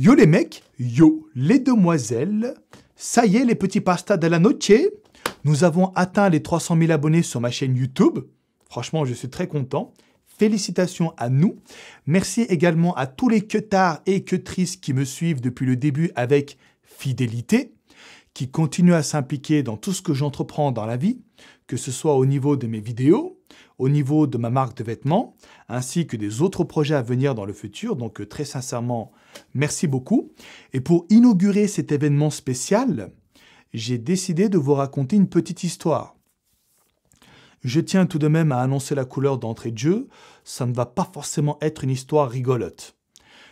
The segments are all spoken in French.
Yo les mecs, yo les demoiselles, ça y est les petits pastas de la noche, nous avons atteint les 300 000 abonnés sur ma chaîne YouTube. Franchement, je suis très content. Félicitations à nous. Merci également à tous les cutards et queutrices qui me suivent depuis le début avec fidélité, qui continuent à s'impliquer dans tout ce que j'entreprends dans la vie, que ce soit au niveau de mes vidéos, au niveau de ma marque de vêtements, ainsi que des autres projets à venir dans le futur. Donc euh, très sincèrement, merci beaucoup. Et pour inaugurer cet événement spécial, j'ai décidé de vous raconter une petite histoire. Je tiens tout de même à annoncer la couleur d'entrée de jeu, ça ne va pas forcément être une histoire rigolote.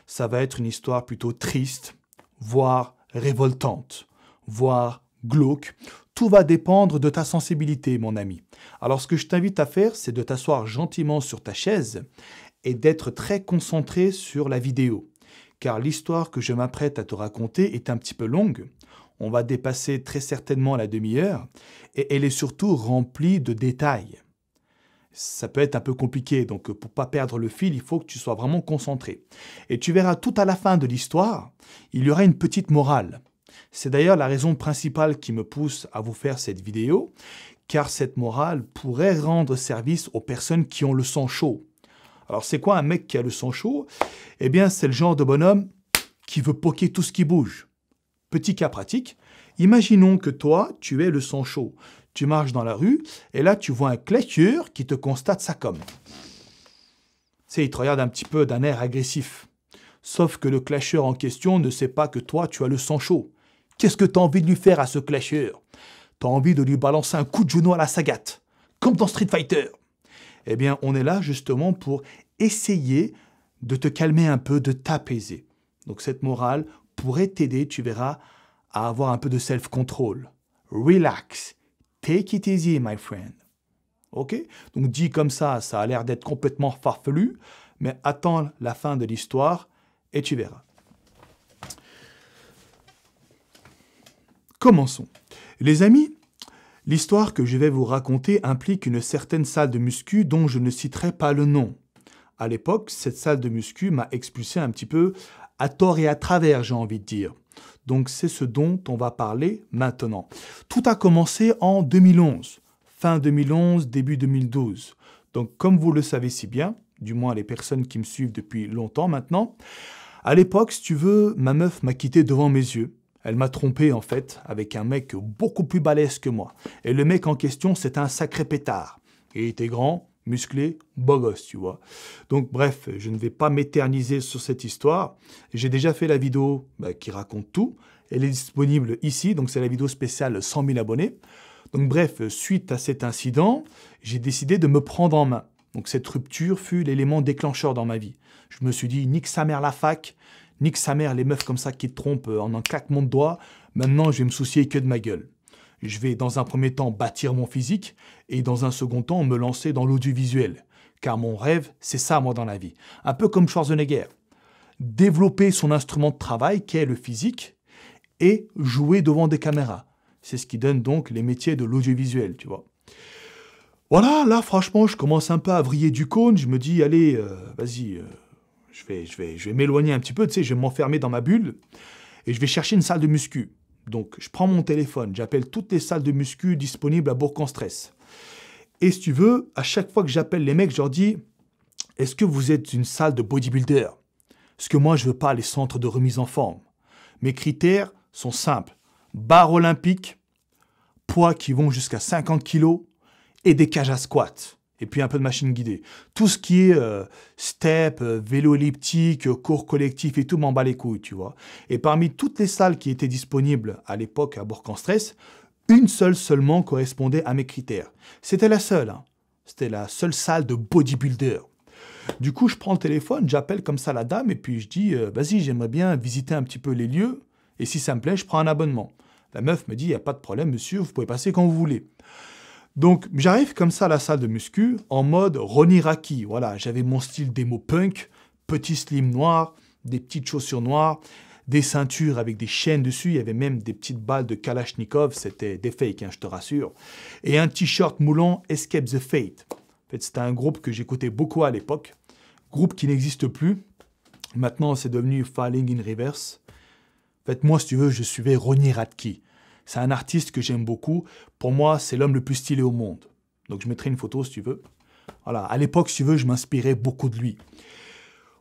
Ça va être une histoire plutôt triste, voire révoltante, voire glauque. Tout va dépendre de ta sensibilité, mon ami. Alors ce que je t'invite à faire, c'est de t'asseoir gentiment sur ta chaise et d'être très concentré sur la vidéo, car l'histoire que je m'apprête à te raconter est un petit peu longue. On va dépasser très certainement la demi-heure, et elle est surtout remplie de détails. Ça peut être un peu compliqué, donc pour pas perdre le fil, il faut que tu sois vraiment concentré. Et tu verras tout à la fin de l'histoire, il y aura une petite morale. C'est d'ailleurs la raison principale qui me pousse à vous faire cette vidéo, car cette morale pourrait rendre service aux personnes qui ont le sang chaud. Alors c'est quoi un mec qui a le sang chaud Eh bien c'est le genre de bonhomme qui veut poquer tout ce qui bouge. Petit cas pratique, imaginons que toi tu es le sang chaud. Tu marches dans la rue et là tu vois un clasheur qui te constate sa com. C'est il te regarde un petit peu d'un air agressif. Sauf que le clasheur en question ne sait pas que toi tu as le sang chaud. Qu'est-ce que tu as envie de lui faire à ce clasheur as envie de lui balancer un coup de genou à la sagate, comme dans Street Fighter. Eh bien, on est là justement pour essayer de te calmer un peu, de t'apaiser. Donc cette morale pourrait t'aider, tu verras, à avoir un peu de self-control. Relax. Take it easy, my friend. Ok Donc dit comme ça, ça a l'air d'être complètement farfelu, mais attends la fin de l'histoire et tu verras. Commençons. Les amis, l'histoire que je vais vous raconter implique une certaine salle de muscu dont je ne citerai pas le nom. À l'époque, cette salle de muscu m'a expulsé un petit peu à tort et à travers, j'ai envie de dire. Donc c'est ce dont on va parler maintenant. Tout a commencé en 2011, fin 2011, début 2012. Donc comme vous le savez si bien, du moins les personnes qui me suivent depuis longtemps maintenant, à l'époque, si tu veux, ma meuf m'a quitté devant mes yeux. Elle m'a trompé en fait avec un mec beaucoup plus balèze que moi. Et le mec en question, c'est un sacré pétard. Il était grand, musclé, beau gosse, tu vois. Donc bref, je ne vais pas m'éterniser sur cette histoire. J'ai déjà fait la vidéo bah, qui raconte tout. Elle est disponible ici, donc c'est la vidéo spéciale 100 000 abonnés. Donc bref, suite à cet incident, j'ai décidé de me prendre en main. Donc cette rupture fut l'élément déclencheur dans ma vie. Je me suis dit, nique sa mère la fac, Nique sa mère, les meufs comme ça qui te trompent euh, en un claquement de doigts. Maintenant, je vais me soucier que de ma gueule. Je vais dans un premier temps bâtir mon physique et dans un second temps me lancer dans l'audiovisuel. Car mon rêve, c'est ça moi dans la vie. Un peu comme Schwarzenegger. Développer son instrument de travail est le physique et jouer devant des caméras. C'est ce qui donne donc les métiers de l'audiovisuel, tu vois. Voilà, là franchement, je commence un peu à vriller du cône. Je me dis, allez, euh, vas-y. Euh, je vais, m'éloigner un petit peu, tu sais, je vais m'enfermer dans ma bulle et je vais chercher une salle de muscu. Donc, je prends mon téléphone, j'appelle toutes les salles de muscu disponibles à Bourg-en-Stress. Et si tu veux, à chaque fois que j'appelle les mecs, je leur dis Est-ce que vous êtes une salle de bodybuilder Parce que moi, je veux pas les centres de remise en forme. Mes critères sont simples barre olympique, poids qui vont jusqu'à 50 kg et des cages à squat et puis un peu de machine guidée. Tout ce qui est euh, step, euh, vélo elliptique, euh, cours collectif et tout m'en bat les couilles, tu vois. Et parmi toutes les salles qui étaient disponibles à l'époque à Bourg-en-Stress, une seule seulement correspondait à mes critères. C'était la seule. Hein. C'était la seule salle de bodybuilder. Du coup, je prends le téléphone, j'appelle comme ça la dame et puis je dis Vas-y, j'aimerais bien visiter un petit peu les lieux et si ça me plaît, je prends un abonnement. La meuf me dit Il n'y a pas de problème, monsieur, vous pouvez passer quand vous voulez. Donc j'arrive comme ça à la salle de muscu en mode Ronnie Raki. Voilà, j'avais mon style démo punk, petit slim noir, des petites chaussures noires, des ceintures avec des chaînes dessus, il y avait même des petites balles de Kalachnikov, c'était des fakes, hein, je te rassure, et un t-shirt moulant Escape the Fate. En fait, c'était un groupe que j'écoutais beaucoup à l'époque, groupe qui n'existe plus. Maintenant, c'est devenu Falling in Reverse. En fait, moi, si tu veux, je suivais Ronnie Radke. C'est un artiste que j'aime beaucoup. Pour moi, c'est l'homme le plus stylé au monde. Donc je mettrai une photo si tu veux. Voilà, à l'époque, si tu veux, je m'inspirais beaucoup de lui.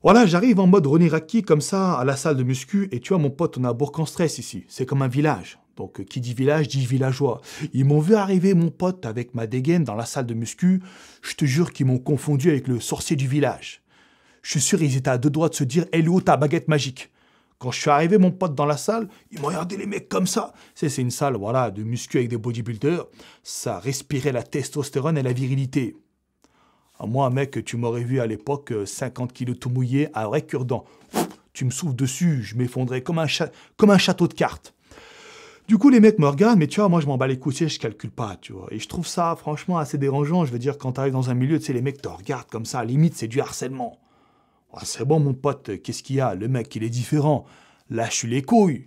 Voilà, j'arrive en mode René Raki, comme ça, à la salle de muscu, et tu vois, mon pote, on a Bourg-en-Stress ici. C'est comme un village. Donc, euh, qui dit village, dit villageois. Ils m'ont vu arriver, mon pote, avec ma dégaine dans la salle de muscu. Je te jure qu'ils m'ont confondu avec le sorcier du village. Je suis sûr, ils étaient à deux doigts de se dire, Elle hey, où ta baguette magique. Quand je suis arrivé, mon pote, dans la salle, il m'a regardé les mecs comme ça. C'est, c'est une salle, voilà, de muscu avec des bodybuilders. Ça respirait la testostérone et la virilité. Ah, moi, mec, tu m'aurais vu à l'époque, 50 euh, kilos tout mouillé, à vrai cure Tu me souffles dessus, je m'effondrais comme un, comme un château de cartes. Du coup, les mecs me regardent, mais tu vois, moi, je m'en bats les couilles, je calcule pas, tu vois. Et je trouve ça, franchement, assez dérangeant. Je veux dire, quand tu arrives dans un milieu, tu sais, les mecs te regardent comme ça, limite, c'est du harcèlement. Ah, c'est bon, mon pote, qu'est-ce qu'il y a Le mec, il est différent. Lâche les couilles.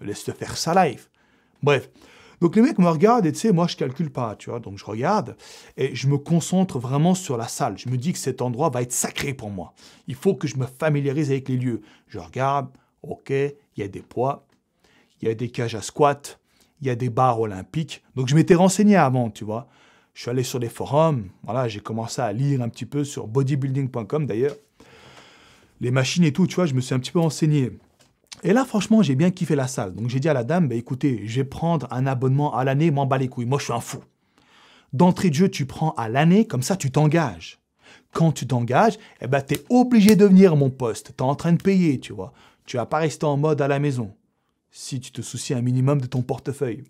Laisse te faire sa life. Bref. Donc les mecs me regarde et tu sais, moi je calcule pas, tu vois. Donc je regarde et je me concentre vraiment sur la salle. Je me dis que cet endroit va être sacré pour moi. Il faut que je me familiarise avec les lieux. Je regarde, ok, il y a des poids, il y a des cages à squat, il y a des bars olympiques. Donc je m'étais renseigné avant, tu vois. Je suis allé sur les forums, voilà, j'ai commencé à lire un petit peu sur bodybuilding.com d'ailleurs les machines et tout, tu vois, je me suis un petit peu enseigné. Et là, franchement, j'ai bien kiffé la salle. Donc j'ai dit à la dame, bah, écoutez, je vais prendre un abonnement à l'année, m'en bats les couilles, moi je suis un fou. D'entrée de jeu, tu prends à l'année, comme ça tu t'engages. Quand tu t'engages, eh ben, tu es obligé de venir à mon poste, tu es en train de payer, tu vois. Tu vas pas rester en mode à la maison, si tu te soucies un minimum de ton portefeuille.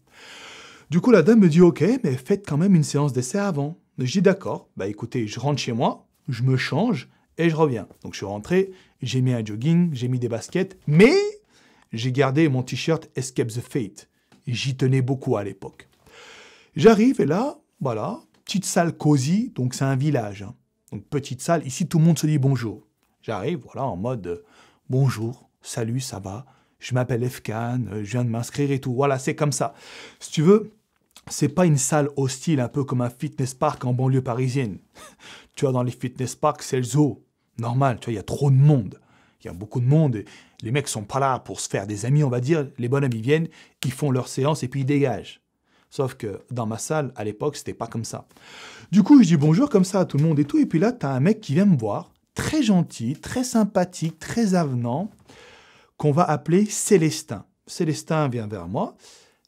Du coup, la dame me dit, ok, mais faites quand même une séance d'essai avant. Je dis d'accord, bah écoutez, je rentre chez moi, je me change, et je reviens. Donc je suis rentré, j'ai mis un jogging, j'ai mis des baskets, mais j'ai gardé mon t-shirt Escape the Fate. J'y tenais beaucoup à l'époque. J'arrive et là, voilà, petite salle cosy, donc c'est un village. Hein. Donc petite salle, ici tout le monde se dit bonjour. J'arrive, voilà, en mode euh, bonjour, salut, ça va, je m'appelle Efkan, euh, je viens de m'inscrire et tout. Voilà, c'est comme ça. Si tu veux, c'est pas une salle hostile, un peu comme un fitness park en banlieue parisienne. tu vois, dans les fitness parks, c'est le zoo. Normal, tu vois, il y a trop de monde. Il y a beaucoup de monde. les mecs sont pas là pour se faire des amis, on va dire. Les bonnes ils viennent, ils font leur séance et puis ils dégagent. Sauf que dans ma salle, à l'époque, n'était pas comme ça. Du coup, je dis bonjour comme ça à tout le monde et tout. Et puis là, tu as un mec qui vient me voir, très gentil, très sympathique, très avenant, qu'on va appeler Célestin. Célestin vient vers moi.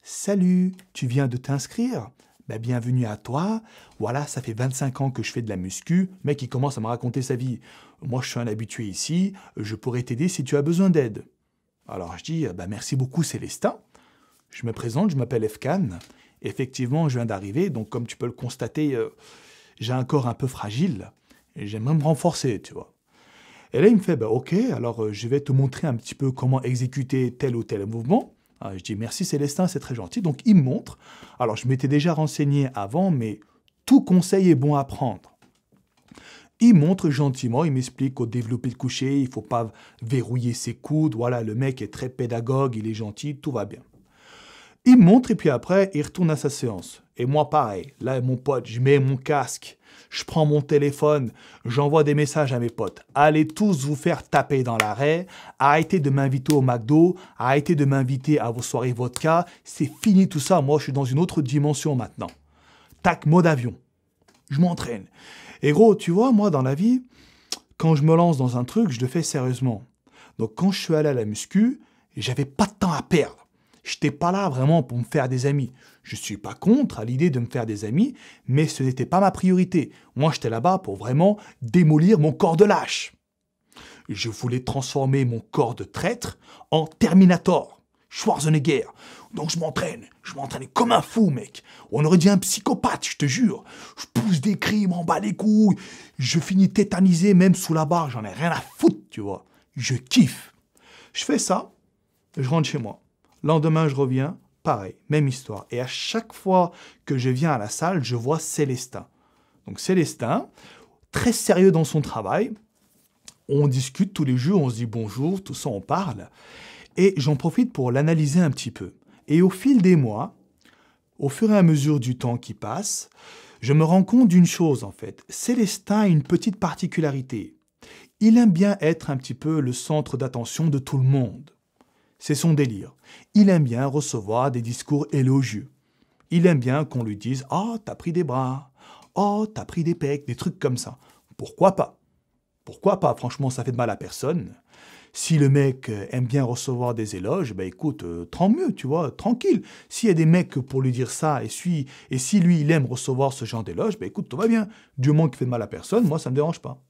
Salut, tu viens de t'inscrire bah, bienvenue à toi. Voilà, ça fait 25 ans que je fais de la muscu. Le mec, il commence à me raconter sa vie. Moi, je suis un habitué ici. Je pourrais t'aider si tu as besoin d'aide. Alors, je dis, ah, bah, merci beaucoup, Célestin. Je me présente, je m'appelle Efkan. Effectivement, je viens d'arriver. Donc, comme tu peux le constater, euh, j'ai un corps un peu fragile. Et j'aimerais me renforcer, tu vois. Et là, il me fait, bah, ok, alors euh, je vais te montrer un petit peu comment exécuter tel ou tel mouvement. Ah, je dis merci Célestin, c'est très gentil. Donc il montre. Alors je m'étais déjà renseigné avant, mais tout conseil est bon à prendre. Il montre gentiment, il m'explique au développé de coucher, il ne faut pas verrouiller ses coudes. Voilà, le mec est très pédagogue, il est gentil, tout va bien. Il montre et puis après, il retourne à sa séance. Et moi, pareil. Là, mon pote, je mets mon casque, je prends mon téléphone, j'envoie des messages à mes potes. Allez tous vous faire taper dans l'arrêt, arrêtez de m'inviter au McDo, arrêtez de m'inviter à vos soirées vodka, c'est fini tout ça, moi je suis dans une autre dimension maintenant. Tac, mode avion. Je m'entraîne. Et gros, tu vois, moi dans la vie, quand je me lance dans un truc, je le fais sérieusement. Donc quand je suis allé à la muscu, j'avais pas de temps à perdre. Je n'étais pas là vraiment pour me faire des amis. Je ne suis pas contre à l'idée de me faire des amis, mais ce n'était pas ma priorité. Moi, j'étais là-bas pour vraiment démolir mon corps de lâche. Je voulais transformer mon corps de traître en Terminator. Schwarzenegger. Donc je m'entraîne, je m'entraîne comme un fou, mec. On aurait dit un psychopathe, je te jure. Je pousse des cris, m'en bats les couilles. Je finis tétanisé, même sous la barre, j'en ai rien à foutre, tu vois. Je kiffe. Je fais ça, je rentre chez moi. Lendemain, je reviens, pareil, même histoire. Et à chaque fois que je viens à la salle, je vois Célestin. Donc Célestin, très sérieux dans son travail, on discute tous les jours, on se dit bonjour, tout ça, on parle. Et j'en profite pour l'analyser un petit peu. Et au fil des mois, au fur et à mesure du temps qui passe, je me rends compte d'une chose en fait. Célestin a une petite particularité. Il aime bien être un petit peu le centre d'attention de tout le monde. C'est son délire. Il aime bien recevoir des discours élogieux. Il aime bien qu'on lui dise Ah, t'as pris des bras. Oh, t'as pris des pecs, des trucs comme ça. Pourquoi pas Pourquoi pas Franchement, ça fait de mal à personne. Si le mec euh, aime bien recevoir des éloges, ben écoute, euh, tant mieux, tu vois, tranquille. S'il y a des mecs pour lui dire ça, et si, et si lui, il aime recevoir ce genre d'éloges, ben écoute, tout va bien. Du moment qu'il fait de mal à personne, moi, ça ne me dérange pas.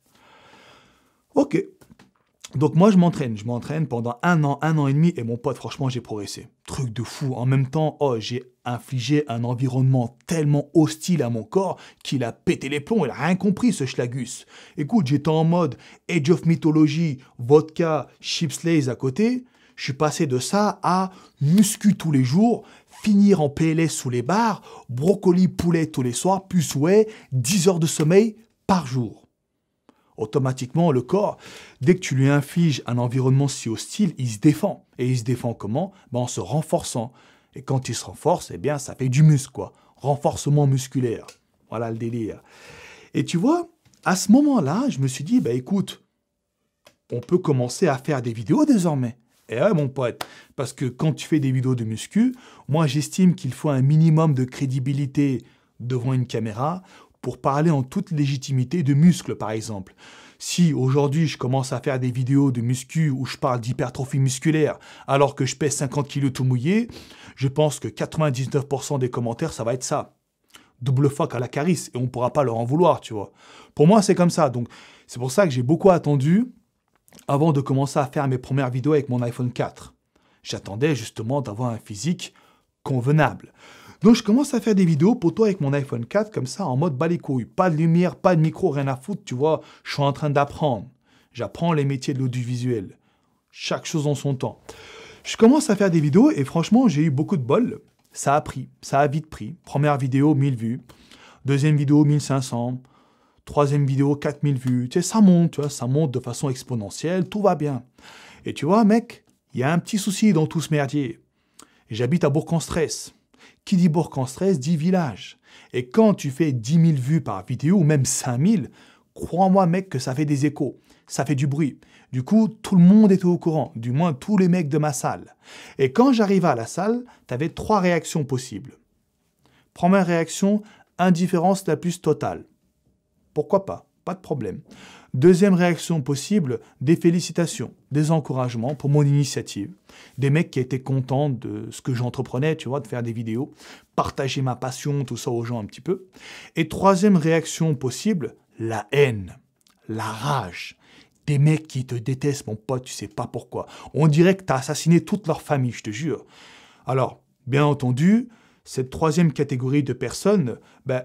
Ok, donc moi je m'entraîne, je m'entraîne pendant un an, un an et demi et mon pote franchement j'ai progressé. Truc de fou. En même temps, oh, j'ai infligé un environnement tellement hostile à mon corps qu'il a pété les plombs, il a rien compris ce schlagus. Écoute, j'étais en mode Age of Mythology, vodka, chips lays à côté. Je suis passé de ça à muscu tous les jours, finir en PLS sous les bars, brocoli poulet tous les soirs, plus ouais, 10 heures de sommeil par jour. Automatiquement, le corps, dès que tu lui infliges un environnement si hostile, il se défend. Et il se défend comment ben, En se renforçant. Et quand il se renforce, eh bien, ça fait du muscle, quoi. Renforcement musculaire. Voilà le délire. Et tu vois, à ce moment-là, je me suis dit, bah écoute, on peut commencer à faire des vidéos désormais. Eh ouais, mon pote, parce que quand tu fais des vidéos de muscu, moi j'estime qu'il faut un minimum de crédibilité devant une caméra, pour parler en toute légitimité de muscles par exemple. Si aujourd'hui je commence à faire des vidéos de muscu où je parle d'hypertrophie musculaire alors que je pèse 50 kg tout mouillé, je pense que 99% des commentaires ça va être ça. Double fuck à la carisse et on ne pourra pas leur en vouloir, tu vois. Pour moi c'est comme ça, donc c'est pour ça que j'ai beaucoup attendu avant de commencer à faire mes premières vidéos avec mon iPhone 4. J'attendais justement d'avoir un physique convenable. Donc je commence à faire des vidéos pour toi avec mon iPhone 4 comme ça en mode bas Pas de lumière, pas de micro, rien à foutre, tu vois. Je suis en train d'apprendre. J'apprends les métiers de l'audiovisuel. Chaque chose en son temps. Je commence à faire des vidéos et franchement j'ai eu beaucoup de bol. Ça a pris, ça a vite pris. Première vidéo, 1000 vues. Deuxième vidéo, 1500. Troisième vidéo, 4000 vues. Tu sais, ça monte, tu vois, ça monte de façon exponentielle, tout va bien. Et tu vois, mec, il y a un petit souci dans tout ce merdier. J'habite à Bourg-en-Stress. Qui dit Bourg-en-Stress dit village. Et quand tu fais 10 000 vues par vidéo, ou même 5 000, crois-moi mec que ça fait des échos, ça fait du bruit. Du coup, tout le monde était au courant, du moins tous les mecs de ma salle. Et quand j'arrivais à la salle, t'avais trois réactions possibles. Première réaction, indifférence la plus totale. Pourquoi pas Pas de problème. Deuxième réaction possible, des félicitations, des encouragements pour mon initiative. Des mecs qui étaient contents de ce que j'entreprenais, tu vois, de faire des vidéos, partager ma passion, tout ça aux gens un petit peu. Et troisième réaction possible, la haine, la rage. Des mecs qui te détestent, mon pote, tu sais pas pourquoi. On dirait que t'as assassiné toute leur famille, je te jure. Alors, bien entendu, cette troisième catégorie de personnes, ben,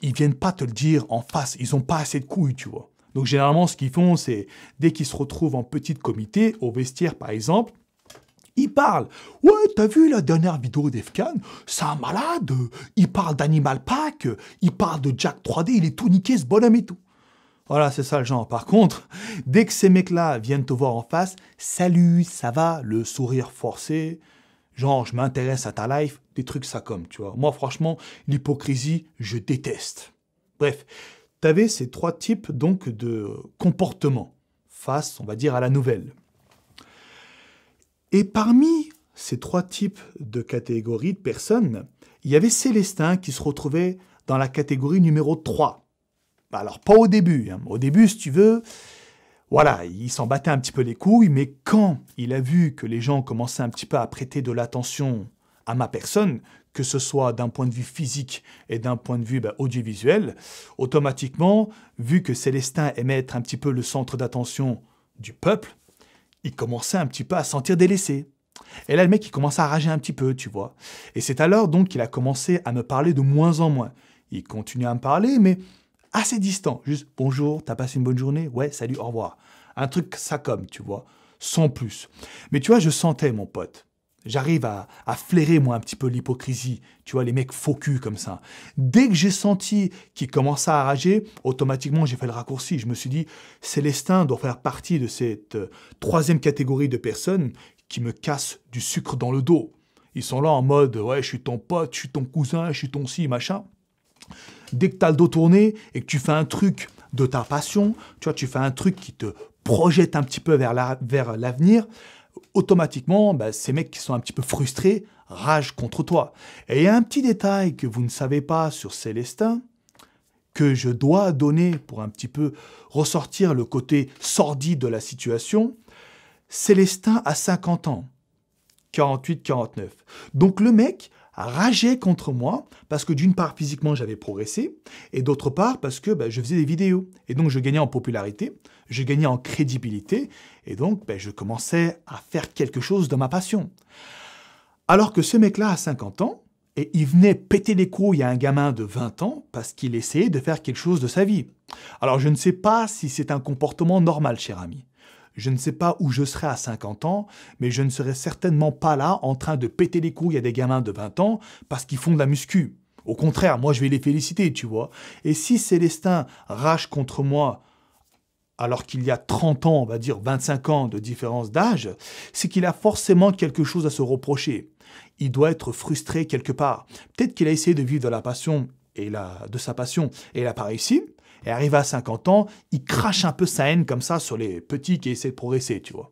ils viennent pas te le dire en face, ils ont pas assez de couilles, tu vois. Donc généralement, ce qu'ils font, c'est dès qu'ils se retrouvent en petit comité, au vestiaire par exemple, ils parlent. Ouais, t'as vu la dernière vidéo d'Efkan C'est un malade. Il parle d'Animal Pack, il parle de Jack 3D, il est tout niqué ce bonhomme et tout. Voilà, c'est ça le genre. Par contre, dès que ces mecs-là viennent te voir en face, salut, ça va, le sourire forcé, genre je m'intéresse à ta life, des trucs ça comme, tu vois. Moi franchement, l'hypocrisie, je déteste. Bref, avait ces trois types donc de comportements face, on va dire, à la nouvelle. Et parmi ces trois types de catégories de personnes, il y avait Célestin qui se retrouvait dans la catégorie numéro 3. Bah, alors, pas au début. Hein. Au début, si tu veux, voilà, il s'en battait un petit peu les couilles, mais quand il a vu que les gens commençaient un petit peu à prêter de l'attention à ma personne, que ce soit d'un point de vue physique et d'un point de vue bah, audiovisuel, automatiquement, vu que Célestin aimait être un petit peu le centre d'attention du peuple, il commençait un petit peu à sentir délaissé. Et là, le mec, il commençait à rager un petit peu, tu vois. Et c'est alors donc qu'il a commencé à me parler de moins en moins. Il continuait à me parler, mais assez distant. Juste bonjour, t'as passé une bonne journée Ouais, salut, au revoir. Un truc ça comme, tu vois, sans plus. Mais tu vois, je sentais mon pote J'arrive à, flairer, moi, un petit peu l'hypocrisie. Tu vois, les mecs faux cul comme ça. Dès que j'ai senti qu'il commençait à rager, automatiquement, j'ai fait le raccourci. Je me suis dit, Célestin doit faire partie de cette euh, troisième catégorie de personnes qui me cassent du sucre dans le dos. Ils sont là en mode, ouais, je suis ton pote, je suis ton cousin, je suis ton si machin. Dès que tu as le dos tourné et que tu fais un truc de ta passion, tu vois, tu fais un truc qui te projette un petit peu vers l'avenir, la, vers automatiquement, bah, ces mecs qui sont un petit peu frustrés ragent contre toi. Et il y a un petit détail que vous ne savez pas sur Célestin, que je dois donner pour un petit peu ressortir le côté sordide de la situation. Célestin a 50 ans, 48-49. Donc le mec rageait contre moi parce que d'une part physiquement j'avais progressé et d'autre part parce que bah, je faisais des vidéos et donc je gagnais en popularité je gagnais en crédibilité et donc ben, je commençais à faire quelque chose de ma passion. Alors que ce mec-là a 50 ans, et il venait péter les couilles à un gamin de 20 ans parce qu'il essayait de faire quelque chose de sa vie. Alors je ne sais pas si c'est un comportement normal, cher ami. Je ne sais pas où je serai à 50 ans, mais je ne serai certainement pas là en train de péter les couilles à des gamins de 20 ans parce qu'ils font de la muscu. Au contraire, moi je vais les féliciter, tu vois. Et si Célestin rage contre moi alors qu'il y a 30 ans, on va dire 25 ans de différence d'âge, c'est qu'il a forcément quelque chose à se reprocher. Il doit être frustré quelque part. Peut-être qu'il a essayé de vivre de la passion et la, de sa passion et il n'a pas réussi. Et arrivé à 50 ans, il crache un peu sa haine comme ça sur les petits qui essaient de progresser, tu vois.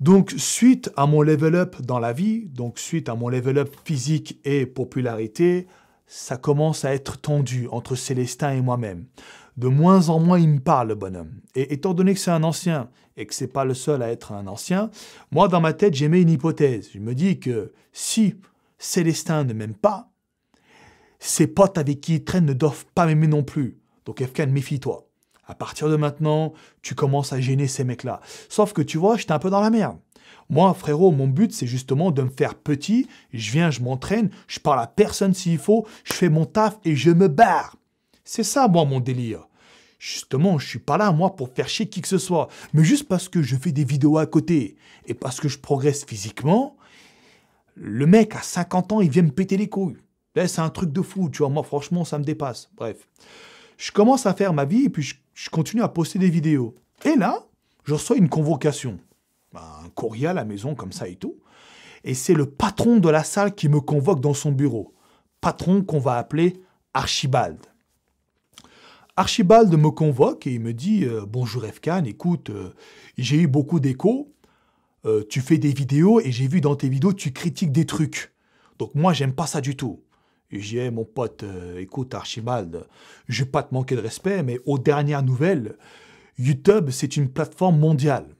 Donc, suite à mon level up dans la vie, donc suite à mon level up physique et popularité, ça commence à être tendu entre Célestin et moi-même de moins en moins il me parle, le bonhomme. Et étant donné que c'est un ancien et que c'est pas le seul à être un ancien, moi dans ma tête mis une hypothèse. Je me dis que si Célestin ne m'aime pas, ses potes avec qui il traîne ne doivent pas m'aimer non plus. Donc Efkan, méfie-toi. À partir de maintenant, tu commences à gêner ces mecs-là. Sauf que tu vois, j'étais un peu dans la merde. Moi, frérot, mon but, c'est justement de me faire petit. Je viens, je m'entraîne, je parle à personne s'il faut, je fais mon taf et je me barre. C'est ça, moi, mon délire. Justement, je suis pas là, moi, pour faire chier qui que ce soit, mais juste parce que je fais des vidéos à côté et parce que je progresse physiquement, le mec à 50 ans, il vient me péter les couilles. Eh, c'est un truc de fou, tu vois. Moi, franchement, ça me dépasse. Bref. Je commence à faire ma vie et puis je, continue à poster des vidéos. Et là, je reçois une convocation. Bah, un courrier à la maison, comme ça et tout. Et c'est le patron de la salle qui me convoque dans son bureau. Patron qu'on va appeler Archibald. Archibald me convoque et il me dit euh, Bonjour Efkan, écoute, euh, j'ai eu beaucoup d'échos. Euh, tu fais des vidéos et j'ai vu dans tes vidéos, tu critiques des trucs. Donc moi, j'aime pas ça du tout. Et j'ai dit « eh, mon pote, écoute Archibald, je vais pas te manquer de respect, mais aux dernières nouvelles, YouTube, c'est une plateforme mondiale.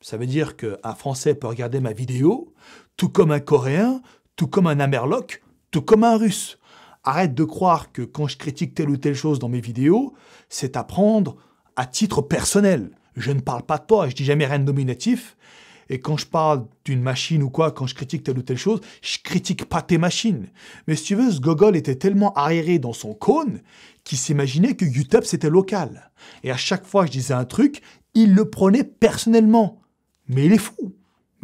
Ça veut dire qu'un Français peut regarder ma vidéo, tout comme un Coréen, tout comme un Amerloc, tout comme un Russe. Arrête de croire que quand je critique telle ou telle chose dans mes vidéos, c'est à prendre à titre personnel. Je ne parle pas de toi, je dis jamais rien de nominatif. Et quand je parle d'une machine ou quoi, quand je critique telle ou telle chose, je critique pas tes machines. Mais si tu veux, ce gogol était tellement arriéré dans son cône qu'il s'imaginait que YouTube c'était local. Et à chaque fois que je disais un truc, il le prenait personnellement. Mais il est fou.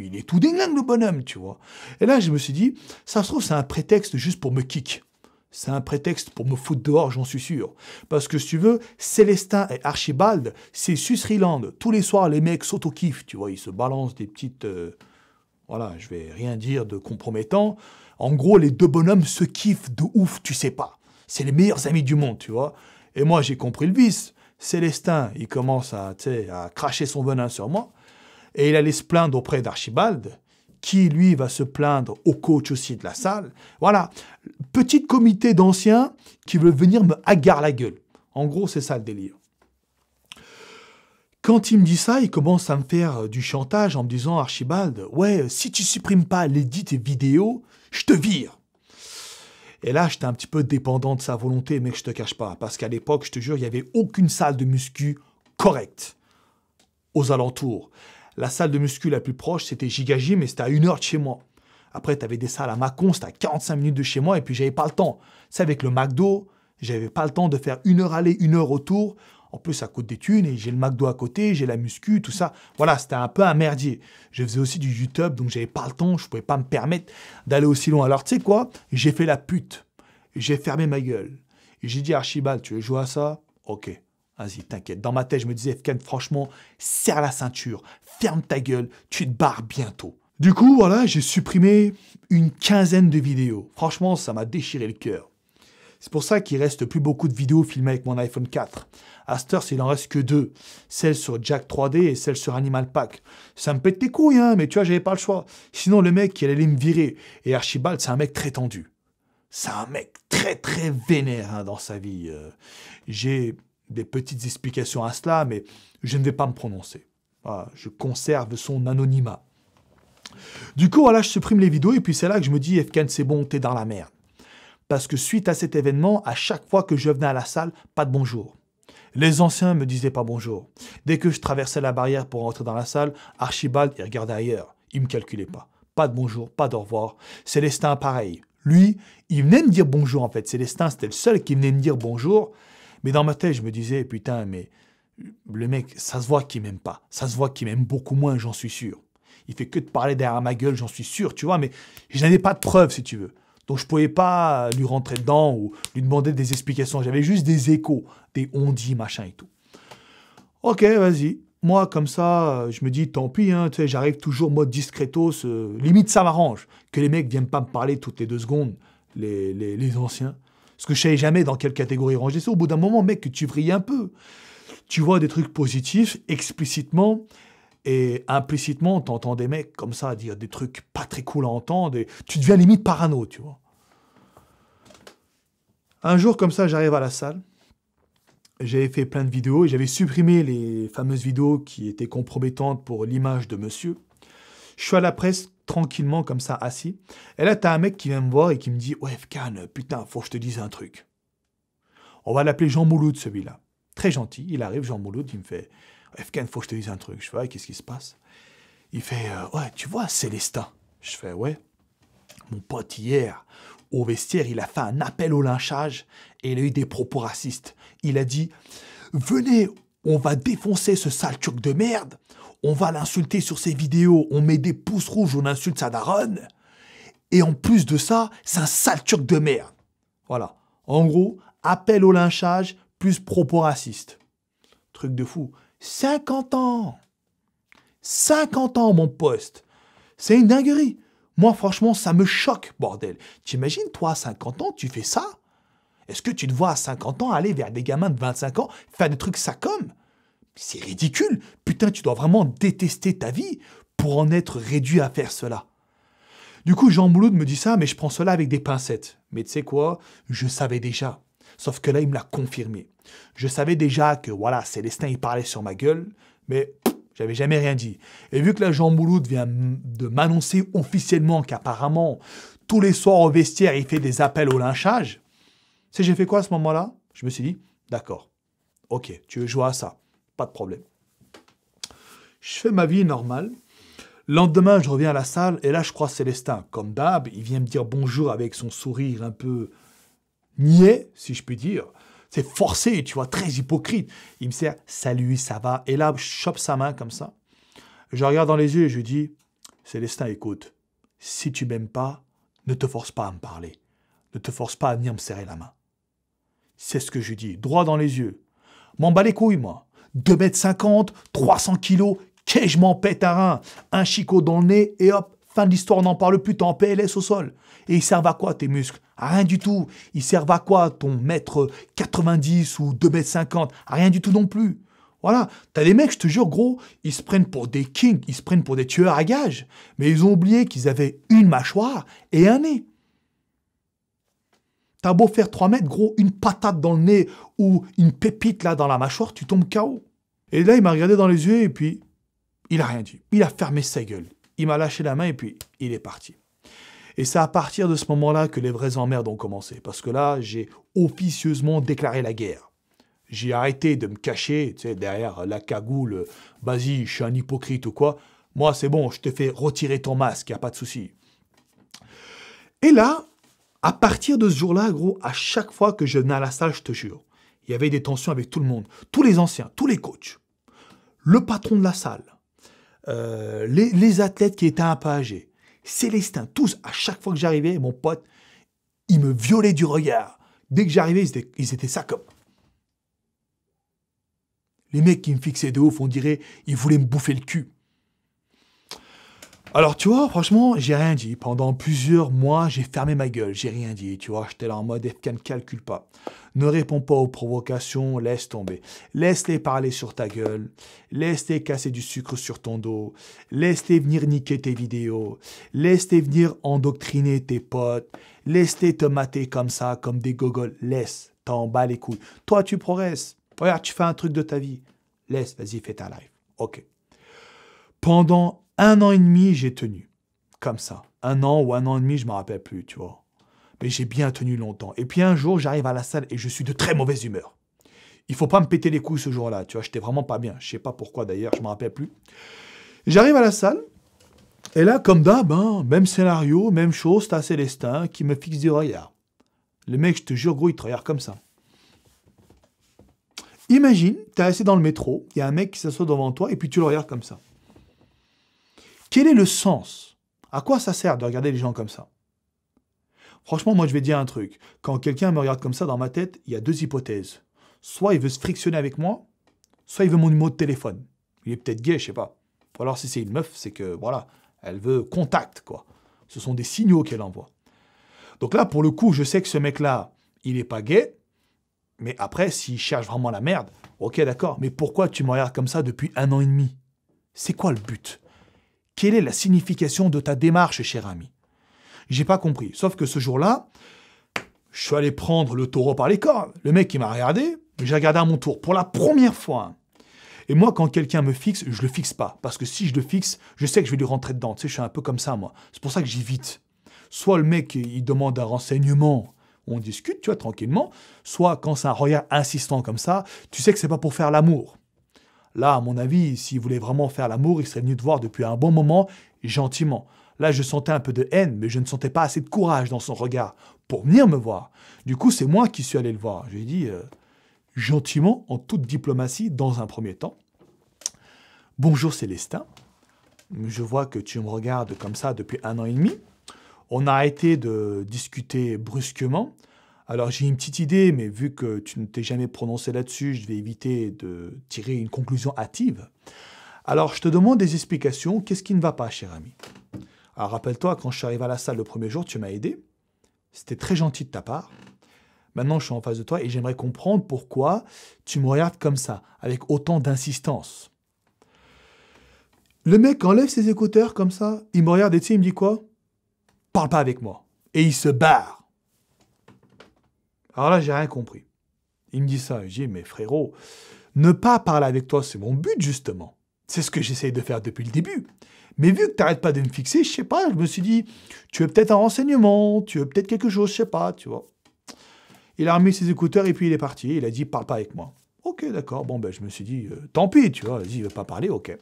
il est tout dingue le bonhomme, tu vois. Et là, je me suis dit, ça se trouve, c'est un prétexte juste pour me kick c'est un prétexte pour me foutre dehors, j'en suis sûr. Parce que si tu veux, Célestin et Archibald, c'est Susriland. Tous les soirs, les mecs s'auto-kiffent, tu vois, ils se balancent des petites... Euh, voilà, je vais rien dire de compromettant. En gros, les deux bonhommes se kiffent de ouf, tu sais pas. C'est les meilleurs amis du monde, tu vois. Et moi, j'ai compris le vice. Célestin, il commence à, à cracher son venin sur moi. Et il allait se plaindre auprès d'Archibald qui, lui, va se plaindre au coach aussi de la salle. Voilà, petit comité d'anciens qui veulent venir me hagarder la gueule. En gros, c'est ça le délire. Quand il me dit ça, il commence à me faire euh, du chantage en me disant Archibald, ouais, si tu supprimes pas les et vidéos, je te vire. Et là, j'étais un petit peu dépendant de sa volonté, mais je te cache pas, parce qu'à l'époque, je te jure, il n'y avait aucune salle de muscu correcte aux alentours. La salle de muscu la plus proche, c'était Gigagym, mais c'était à une heure de chez moi. Après, t'avais avais des salles à Macon, c'était à 45 minutes de chez moi, et puis j'avais pas le temps. C'est avec le McDo, j'avais pas le temps de faire une heure aller, une heure retour. En plus, ça coûte des thunes, et j'ai le McDo à côté, j'ai la muscu, tout ça. Voilà, c'était un peu un merdier. Je faisais aussi du YouTube, donc j'avais pas le temps, je pouvais pas me permettre d'aller aussi loin. Alors, tu sais quoi J'ai fait la pute. J'ai fermé ma gueule. J'ai dit à Archibald, tu veux jouer à ça Ok, Vas-y, t'inquiète. Dans ma tête, je me disais, Efken, franchement, serre la ceinture, ferme ta gueule, tu te barres bientôt. Du coup, voilà, j'ai supprimé une quinzaine de vidéos. Franchement, ça m'a déchiré le cœur. C'est pour ça qu'il reste plus beaucoup de vidéos filmées avec mon iPhone 4. À cette heure, il n'en reste que deux. Celle sur Jack 3D et celle sur Animal Pack. Ça me pète les couilles, hein, mais tu vois, j'avais pas le choix. Sinon, le mec, il allait me virer. Et Archibald, c'est un mec très tendu. C'est un mec très très vénère hein, dans sa vie. Euh. j'ai des petites explications à cela, mais je ne vais pas me prononcer. je conserve son anonymat. Du coup, voilà, je supprime les vidéos et puis c'est là que je me dis, Efkan, c'est bon, t'es dans la merde. Parce que suite à cet événement, à chaque fois que je venais à la salle, pas de bonjour. Les anciens me disaient pas bonjour. Dès que je traversais la barrière pour entrer dans la salle, Archibald, il regardait ailleurs. Il me calculait pas. Pas de bonjour, pas de revoir. Célestin, pareil. Lui, il venait me dire bonjour en fait. Célestin, c'était le seul qui venait me dire bonjour. Mais dans ma tête, je me disais, putain, mais le mec, ça se voit qu'il m'aime pas. Ça se voit qu'il m'aime beaucoup moins, j'en suis sûr. Il fait que de parler derrière ma gueule, j'en suis sûr, tu vois, mais je n'avais pas de preuves, si tu veux. Donc je pouvais pas lui rentrer dedans ou lui demander des explications. J'avais juste des échos, des on dit, machin et tout. Ok, vas-y. Moi, comme ça, je me dis, tant pis, hein, j'arrive toujours mode discretos. Euh, limite, ça m'arrange que les mecs viennent pas me parler toutes les deux secondes, les, les anciens. Parce que je savais jamais dans quelle catégorie ranger ça. Au bout d'un moment, mec, tu vrilles un peu. Tu vois des trucs positifs explicitement et implicitement, entends des mecs comme ça dire des trucs pas très cool à entendre et tu deviens limite parano, tu vois. Un jour comme ça, j'arrive à la salle. J'avais fait plein de vidéos et j'avais supprimé les fameuses vidéos qui étaient compromettantes pour l'image de monsieur. Je suis à la presse tranquillement comme ça, assis. Et là, t'as un mec qui vient me voir et qui me dit Ouais, Fkan, putain, faut que je te dise un truc. On va l'appeler Jean Mouloud, celui-là. Très gentil. Il arrive, Jean Mouloud, il me fait Fkan, faut que je te dise un truc. Je fais Qu'est-ce qui se passe Il fait euh, Ouais, tu vois, Célestin. Je fais Ouais. Mon pote, hier, au vestiaire, il a fait un appel au lynchage et il a eu des propos racistes. Il a dit Venez, on va défoncer ce sale choc de merde, on va l'insulter sur ses vidéos, on met des pouces rouges, on insulte sa daronne. Et en plus de ça, c'est un sale turc de merde. Voilà. En gros, appel au lynchage plus propos racistes. Truc de fou. 50 ans 50 ans, mon poste C'est une dinguerie Moi, franchement, ça me choque, bordel. T'imagines, toi, à 50 ans, tu fais ça Est-ce que tu te vois à 50 ans aller vers des gamins de 25 ans, faire des trucs ça comme c'est ridicule. Putain, tu dois vraiment détester ta vie pour en être réduit à faire cela. Du coup, Jean Mouloud me dit ça, mais je prends cela avec des pincettes. Mais tu sais quoi Je savais déjà. Sauf que là, il me l'a confirmé. Je savais déjà que, voilà, Célestin, il parlait sur ma gueule, mais j'avais jamais rien dit. Et vu que là, Jean Mouloud vient de m'annoncer officiellement qu'apparemment, tous les soirs au vestiaire, il fait des appels au lynchage, c'est j'ai fait quoi à ce moment-là Je me suis dit, d'accord, ok, tu veux jouer à ça de problème. Je fais ma vie normale. Lendemain, je reviens à la salle et là, je crois Célestin. Comme d'hab, il vient me dire bonjour avec son sourire un peu niais, si je puis dire. C'est forcé, tu vois, très hypocrite. Il me sert salut, ça va. Et là, je chope sa main comme ça. Je regarde dans les yeux et je lui dis Célestin, écoute, si tu m'aimes pas, ne te force pas à me parler. Ne te force pas à venir me serrer la main. C'est ce que je dis, droit dans les yeux. M'en bats les couilles, moi. 2m50, 300 kg, qu'est je m'en pète un rein, un chicot dans le nez et hop, fin de l'histoire, on n'en parle plus, t'es en PLS au sol. Et ils servent à quoi tes muscles Rien du tout. Ils servent à quoi ton mètre 90 ou 2m50 Rien du tout non plus. Voilà, t'as des mecs, je te jure, gros, ils se prennent pour des kings, ils se prennent pour des tueurs à gages, mais ils ont oublié qu'ils avaient une mâchoire et un nez. T'as beau faire 3 mètres, gros, une patate dans le nez ou une pépite là dans la mâchoire, tu tombes KO. Et là, il m'a regardé dans les yeux et puis il a rien dit. Il a fermé sa gueule. Il m'a lâché la main et puis il est parti. Et c'est à partir de ce moment-là que les vraies emmerdes ont commencé. Parce que là, j'ai officieusement déclaré la guerre. J'ai arrêté de me cacher, tu sais, derrière la cagoule. Vas-y, je suis un hypocrite ou quoi. Moi, c'est bon, je te fais retirer ton masque, n'y a pas de souci. Et là, à partir de ce jour-là, gros, à chaque fois que je venais à la salle, je te jure, il y avait des tensions avec tout le monde, tous les anciens, tous les coachs, le patron de la salle, euh, les, athlètes qui étaient un peu âgés, Célestin, tous, à chaque fois que j'arrivais, mon pote, il me violait du regard. Dès que j'arrivais, ils étaient, ça comme. Les mecs qui me fixaient de ouf, on dirait, ils voulaient me bouffer le cul. Alors, tu vois, franchement, j'ai rien dit. Pendant plusieurs mois, j'ai fermé ma gueule, j'ai rien dit. Tu vois, j'étais là en mode FK ne calcule pas. Ne réponds pas aux provocations, laisse tomber. Laisse-les parler sur ta gueule. Laisse-les casser du sucre sur ton dos. Laisse-les venir niquer tes vidéos. Laisse-les venir endoctriner tes potes. Laisse-les te mater comme ça, comme des gogoles. Laisse, t'en bats les couilles. Toi, tu progresses. Regarde, tu fais un truc de ta vie. Laisse, vas-y, fais ta live. Ok. Pendant un an et demi, j'ai tenu. Comme ça. Un an ou un an et demi, je ne me rappelle plus, tu vois. Mais j'ai bien tenu longtemps. Et puis un jour, j'arrive à la salle et je suis de très mauvaise humeur. Il faut pas me péter les couilles ce jour-là, tu vois. J'étais vraiment pas bien. Je sais pas pourquoi d'ailleurs, je me rappelle plus. J'arrive à la salle. Et là, comme d'hab, hein, même scénario, même chose, t'as Célestin qui me fixe du regard. Le mec, je te jure, gros, il te regarde comme ça. Imagine, t'es assis dans le métro, il y a un mec qui s'assoit devant toi et puis tu le regardes comme ça. Quel est le sens À quoi ça sert de regarder les gens comme ça Franchement, moi je vais dire un truc. Quand quelqu'un me regarde comme ça dans ma tête, il y a deux hypothèses. Soit il veut se frictionner avec moi, soit il veut mon numéro de téléphone. Il est peut-être gay, je sais pas. Ou alors si c'est une meuf, c'est que voilà, elle veut contact, quoi. Ce sont des signaux qu'elle envoie. Donc là, pour le coup, je sais que ce mec-là, il n'est pas gay, mais après, s'il cherche vraiment la merde, ok, d'accord, mais pourquoi tu me regardes comme ça depuis un an et demi C'est quoi le but quelle est la signification de ta démarche, cher ami J'ai pas compris. Sauf que ce jour-là, je suis allé prendre le taureau par les cornes. Le mec, il m'a regardé, j'ai regardé à mon tour pour la première fois. Et moi, quand quelqu'un me fixe, je le fixe pas. Parce que si je le fixe, je sais que je vais lui rentrer dedans. Tu sais, je suis un peu comme ça, moi. C'est pour ça que j'évite. Soit le mec, il demande un renseignement, on discute, tu vois, tranquillement. Soit quand c'est un regard insistant comme ça, tu sais que c'est pas pour faire l'amour. Là, à mon avis, s'il voulait vraiment faire l'amour, il serait venu te voir depuis un bon moment, gentiment. Là, je sentais un peu de haine, mais je ne sentais pas assez de courage dans son regard pour venir me voir. Du coup, c'est moi qui suis allé le voir. Je lui ai dit, euh, gentiment, en toute diplomatie, dans un premier temps, « Bonjour Célestin, je vois que tu me regardes comme ça depuis un an et demi. On a arrêté de discuter brusquement. Alors j'ai une petite idée, mais vu que tu ne t'es jamais prononcé là-dessus, je vais éviter de tirer une conclusion hâtive. Alors je te demande des explications, qu'est-ce qui ne va pas, cher ami Alors rappelle-toi, quand je suis arrivé à la salle le premier jour, tu m'as aidé. C'était très gentil de ta part. Maintenant, je suis en face de toi et j'aimerais comprendre pourquoi tu me regardes comme ça, avec autant d'insistance. Le mec enlève ses écouteurs comme ça, il me regarde et il me dit quoi Parle pas avec moi. Et il se barre. Alors là, j'ai rien compris. Il me dit ça, je dis, mais frérot, ne pas parler avec toi, c'est mon but justement. C'est ce que j'essaye de faire depuis le début. Mais vu que tu n'arrêtes pas de me fixer, je sais pas, je me suis dit, tu veux peut-être un renseignement, tu veux peut-être quelque chose, je sais pas, tu vois. Il a remis ses écouteurs et puis il est parti. Il a dit, parle pas avec moi. Ok, d'accord. Bon, ben, je me suis dit, euh, tant pis, tu vois, vas-y, il veut pas parler, ok.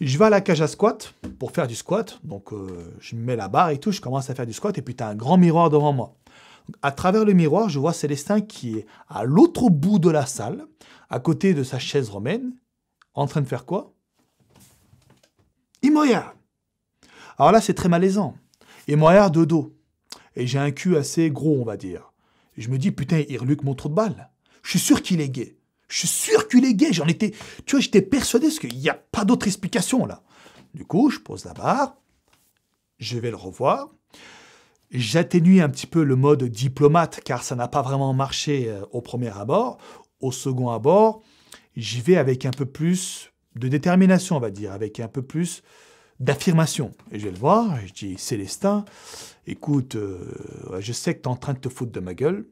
Je vais à la cage à squat pour faire du squat. Donc, euh, je me mets la barre et tout, je commence à faire du squat. Et puis, tu as un grand miroir devant moi à travers le miroir, je vois Célestin qui est à l'autre bout de la salle, à côté de sa chaise romaine, en train de faire quoi Il Alors là, c'est très malaisant. Il de dos. Et j'ai un cul assez gros, on va dire. je me dis, putain, il mon trou de balle. Je suis sûr qu'il est gay. Je suis sûr qu'il est gay. J'en étais. Tu vois, j'étais persuadé parce qu'il n'y a pas d'autre explication là. Du coup, je pose la barre. Je vais le revoir. J'atténue un petit peu le mode diplomate car ça n'a pas vraiment marché euh, au premier abord. Au second abord, j'y vais avec un peu plus de détermination, on va dire, avec un peu plus d'affirmation. Et je vais le voir, je dis Célestin, écoute, euh, je sais que tu es en train de te foutre de ma gueule.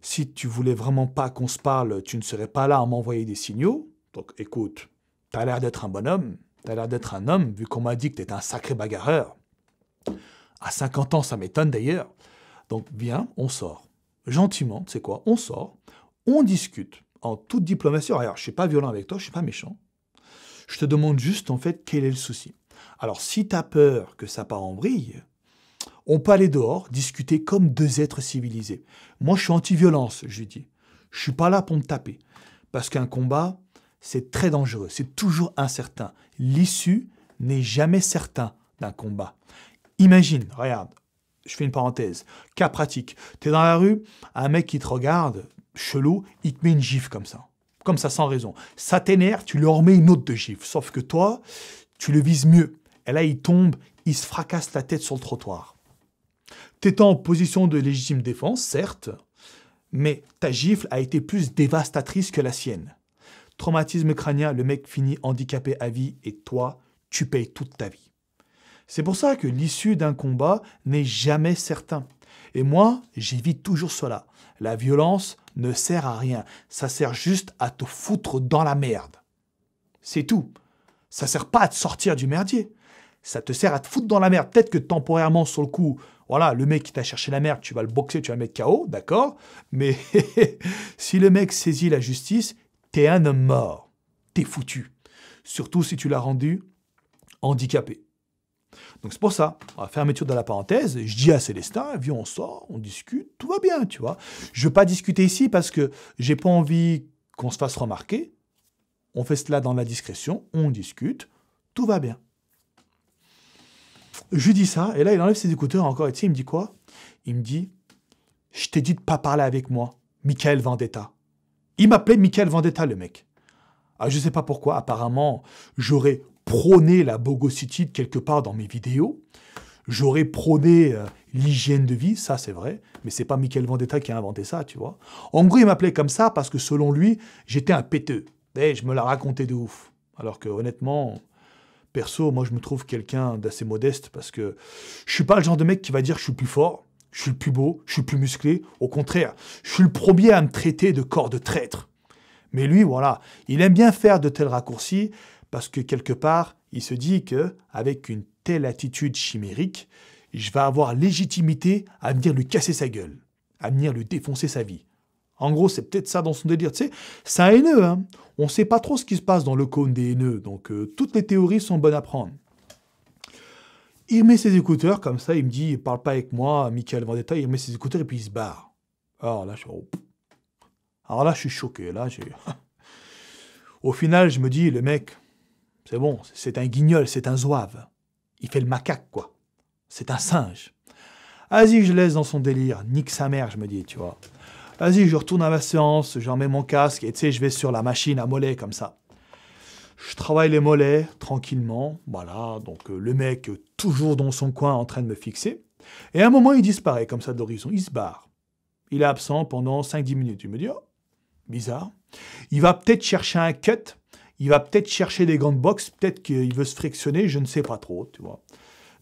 Si tu voulais vraiment pas qu'on se parle, tu ne serais pas là à m'envoyer des signaux. Donc écoute, tu as l'air d'être un bonhomme, tu as l'air d'être un homme, vu qu'on m'a dit que tu un sacré bagarreur. À 50 ans, ça m'étonne d'ailleurs. Donc bien, on sort. Gentiment, tu sais quoi, on sort, on discute en toute diplomatie. Alors, je ne suis pas violent avec toi, je ne suis pas méchant. Je te demande juste, en fait, quel est le souci. Alors, si tu as peur que ça part en brille, on peut aller dehors, discuter comme deux êtres civilisés. Moi, je suis anti-violence, je lui dis. Je suis pas là pour me taper. Parce qu'un combat, c'est très dangereux, c'est toujours incertain. L'issue n'est jamais certaine d'un combat. Imagine, regarde, je fais une parenthèse, cas pratique. T'es dans la rue, un mec qui te regarde, chelou, il te met une gifle comme ça. Comme ça, sans raison. Ça t'énerve, tu lui remets une autre de gifle. Sauf que toi, tu le vises mieux. Et là, il tombe, il se fracasse la tête sur le trottoir. T'es en position de légitime défense, certes, mais ta gifle a été plus dévastatrice que la sienne. Traumatisme crânien, le mec finit handicapé à vie et toi, tu payes toute ta vie. C'est pour ça que l'issue d'un combat n'est jamais certain. Et moi, j'évite toujours cela. La violence ne sert à rien. Ça sert juste à te foutre dans la merde. C'est tout. Ça sert pas à te sortir du merdier. Ça te sert à te foutre dans la merde. Peut-être que temporairement, sur le coup, voilà, le mec qui t'a cherché la merde, tu vas le boxer, tu vas le mettre KO, d'accord Mais si le mec saisit la justice, t'es un homme mort. T'es foutu. Surtout si tu l'as rendu handicapé. Donc c'est pour ça, on va fermeture de la parenthèse, je dis à Célestin, viens on sort, on discute, tout va bien, tu vois. Je veux pas discuter ici parce que j'ai pas envie qu'on se fasse remarquer. On fait cela dans la discrétion, on discute, tout va bien. Je lui dis ça, et là il enlève ses écouteurs encore, et tu sais, il me dit quoi Il me dit, je t'ai dit de pas parler avec moi, Michael Vendetta. Il m'appelait Michael Vendetta, le mec. Ah, je sais pas pourquoi, apparemment, j'aurais prôner la bogocytide quelque part dans mes vidéos. J'aurais prôné euh, l'hygiène de vie, ça c'est vrai, mais c'est pas Michael Vendetta qui a inventé ça, tu vois. En gros, il m'appelait comme ça parce que selon lui, j'étais un péteux. Et eh, je me la racontais de ouf. Alors que honnêtement, perso, moi je me trouve quelqu'un d'assez modeste parce que je suis pas le genre de mec qui va dire que je suis plus fort, je suis le plus beau, je suis plus musclé. Au contraire, je suis le premier à me traiter de corps de traître. Mais lui, voilà, il aime bien faire de tels raccourcis parce que quelque part, il se dit que avec une telle attitude chimérique, je vais avoir légitimité à venir lui casser sa gueule, à venir lui défoncer sa vie. En gros, c'est peut-être ça dans son délire, tu sais. C'est un haineux, hein. On ne sait pas trop ce qui se passe dans le cône des haineux, donc euh, toutes les théories sont bonnes à prendre. Il met ses écouteurs, comme ça, il me dit, parle pas avec moi, Michael Vendetta, il met ses écouteurs et puis il se barre. Alors là, je suis, oh. Alors là, je suis choqué, là, Au final, je me dis, le mec, c'est bon, c'est un guignol, c'est un zouave. Il fait le macaque, quoi. C'est un singe. Vas-y, je laisse dans son délire. Nique sa mère, je me dis, tu vois. Vas-y, je retourne à ma séance, j'en mets mon casque et tu sais, je vais sur la machine à mollets comme ça. Je travaille les mollets tranquillement. Voilà, donc euh, le mec, euh, toujours dans son coin, en train de me fixer. Et à un moment, il disparaît comme ça de l'horizon. Il se barre. Il est absent pendant 5-10 minutes. Il me dis, oh, bizarre. Il va peut-être chercher un cut il va peut-être chercher des gants de boxe, peut-être qu'il veut se frictionner, je ne sais pas trop, tu vois.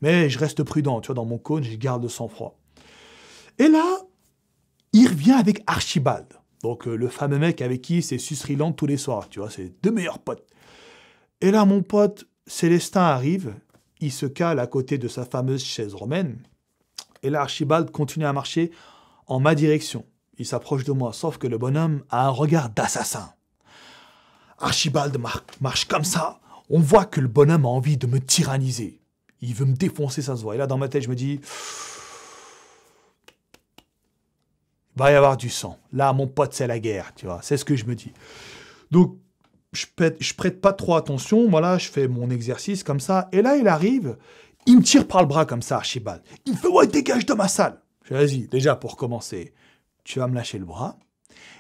Mais je reste prudent, tu vois, dans mon cône, je garde le sang-froid. Et là, il revient avec Archibald, donc euh, le fameux mec avec qui c'est Susriland tous les soirs, tu vois, c'est deux meilleurs potes. Et là, mon pote Célestin arrive, il se cale à côté de sa fameuse chaise romaine, et là, Archibald continue à marcher en ma direction. Il s'approche de moi, sauf que le bonhomme a un regard d'assassin. Archibald marche comme ça. On voit que le bonhomme a envie de me tyranniser. Il veut me défoncer, sa voix Et là, dans ma tête, je me dis... Il va y avoir du sang. Là, mon pote, c'est la guerre, tu vois. C'est ce que je me dis. Donc, je, pète, prête pas trop attention. Voilà, je fais mon exercice comme ça. Et là, il arrive. Il me tire par le bras comme ça, Archibald. Il me fait Ouais, dégage de ma salle. Je Vas-y, déjà pour commencer, tu vas me lâcher le bras.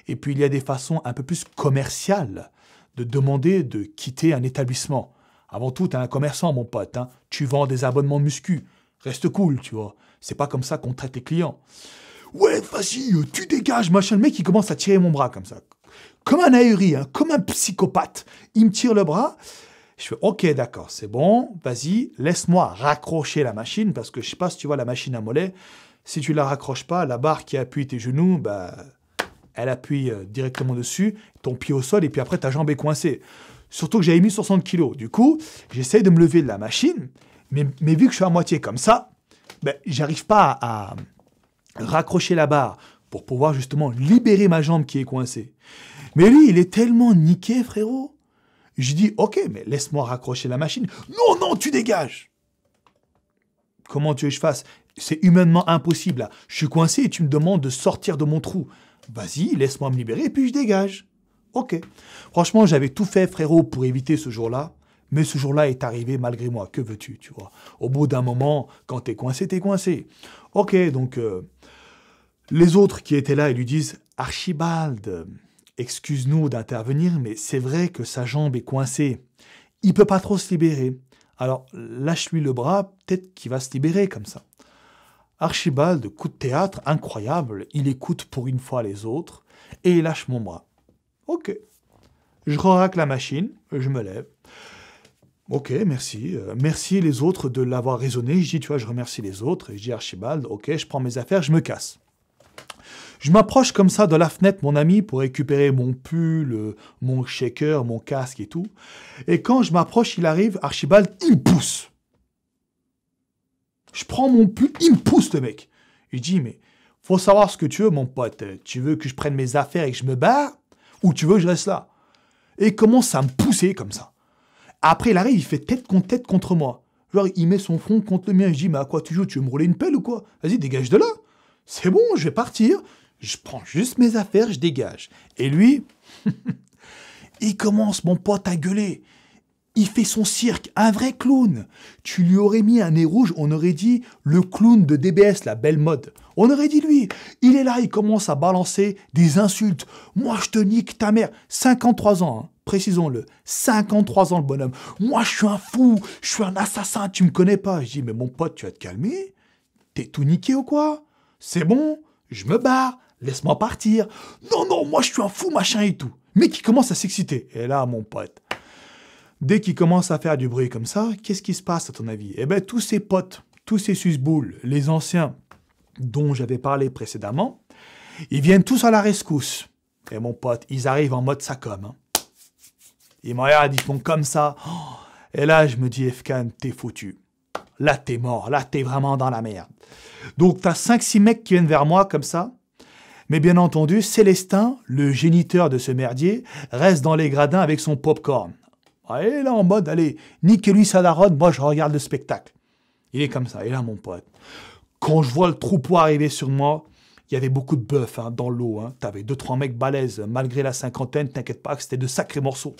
Et puis il y a des façons un peu plus commerciales de demander de quitter un établissement. Avant tout, t'es un commerçant, mon pote. Hein. Tu vends des abonnements de muscu. Reste cool, tu vois. C'est pas comme ça qu'on traite les clients. Ouais, vas-y, euh, tu dégages, machin. Le mec, il commence à tirer mon bras comme ça. Comme un aérien, hein, comme un psychopathe. Il me tire le bras. Je fais OK, d'accord, c'est bon. Vas-y, laisse-moi raccrocher la machine parce que je sais pas si tu vois la machine à mollet. Si tu la raccroches pas, la barre qui appuie tes genoux, bah, elle appuie euh, directement dessus, ton pied au sol, et puis après ta jambe est coincée. Surtout que j'avais mis 60 kg. Du coup, j'essaye de me lever de la machine, mais, vu que je suis à moitié comme ça, ben, j'arrive pas à, raccrocher la barre pour pouvoir justement libérer ma jambe qui est coincée. Mais lui, il est tellement niqué, frérot. Je dis, ok, mais laisse-moi raccrocher la machine. Non, non, tu dégages. Comment tu veux que je fasse C'est humainement impossible. Je suis coincé et tu me demandes de sortir de mon trou. Vas-y, laisse-moi me libérer puis je dégage. Ok. Franchement, j'avais tout fait, frérot, pour éviter ce jour-là. Mais ce jour-là est arrivé malgré moi. Que veux-tu, tu vois Au bout d'un moment, quand t'es coincé, t'es coincé. Ok, donc euh, les autres qui étaient là, ils lui disent Archibald, excuse-nous d'intervenir, mais c'est vrai que sa jambe est coincée. Il peut pas trop se libérer. Alors lâche-lui le bras, peut-être qu'il va se libérer comme ça. Archibald, coup de théâtre incroyable, il écoute pour une fois les autres et il lâche mon bras. Ok. Je racle la machine, je me lève. Ok, merci. Euh, merci les autres de l'avoir raisonné. Je dis, tu vois, je remercie les autres. Et je dis, Archibald, ok, je prends mes affaires, je me casse. Je m'approche comme ça de la fenêtre, mon ami, pour récupérer mon pull, euh, mon shaker, mon casque et tout. Et quand je m'approche, il arrive, Archibald, il pousse. Je prends mon pull, il me pousse le mec. Il dit, mais faut savoir ce que tu veux, mon pote. Tu veux que je prenne mes affaires et que je me barre Ou tu veux que je reste là Et il commence à me pousser comme ça. Après, il arrive, il fait tête contre tête contre moi. Genre, il met son front contre le mien. Je dis, mais à quoi tu joues Tu veux me rouler une pelle ou quoi Vas-y, dégage de là. C'est bon, je vais partir. Je prends juste mes affaires, je dégage. Et lui, il commence, mon pote, à gueuler. Il fait son cirque, un vrai clown. Tu lui aurais mis un nez rouge, on aurait dit le clown de DBS, la belle mode. On aurait dit lui. Il est là, il commence à balancer des insultes. Moi, je te nique ta mère. 53 ans, hein. précisons-le. 53 ans, le bonhomme. Moi, je suis un fou, je suis un assassin, tu me connais pas. Je dis, mais mon pote, tu vas te calmer. T'es tout niqué ou quoi C'est bon, je me barre, laisse-moi partir. Non, non, moi, je suis un fou, machin et tout. Mais qui commence à s'exciter. Et là, mon pote Dès qu'il commence à faire du bruit comme ça, qu'est-ce qui se passe à ton avis Eh bien, tous ces potes, tous ses boules les anciens dont j'avais parlé précédemment, ils viennent tous à la rescousse. Et mon pote, ils arrivent en mode sacom. Hein. Ils me regardent, ils font comme ça. Oh. Et là, je me dis, Efkan, t'es foutu. Là, t'es mort. Là, t'es vraiment dans la merde. Donc, t'as 5-6 mecs qui viennent vers moi comme ça. Mais bien entendu, Célestin, le géniteur de ce merdier, reste dans les gradins avec son popcorn. Ah, et là en mode, allez, niquez-lui sa daronne, moi je regarde le spectacle. Il est comme ça, Et là mon pote. Quand je vois le troupeau arriver sur moi, il y avait beaucoup de bœufs hein, dans l'eau. Hein. T'avais deux, trois mecs balèzes, malgré la cinquantaine, t'inquiète pas c'était de sacrés morceaux.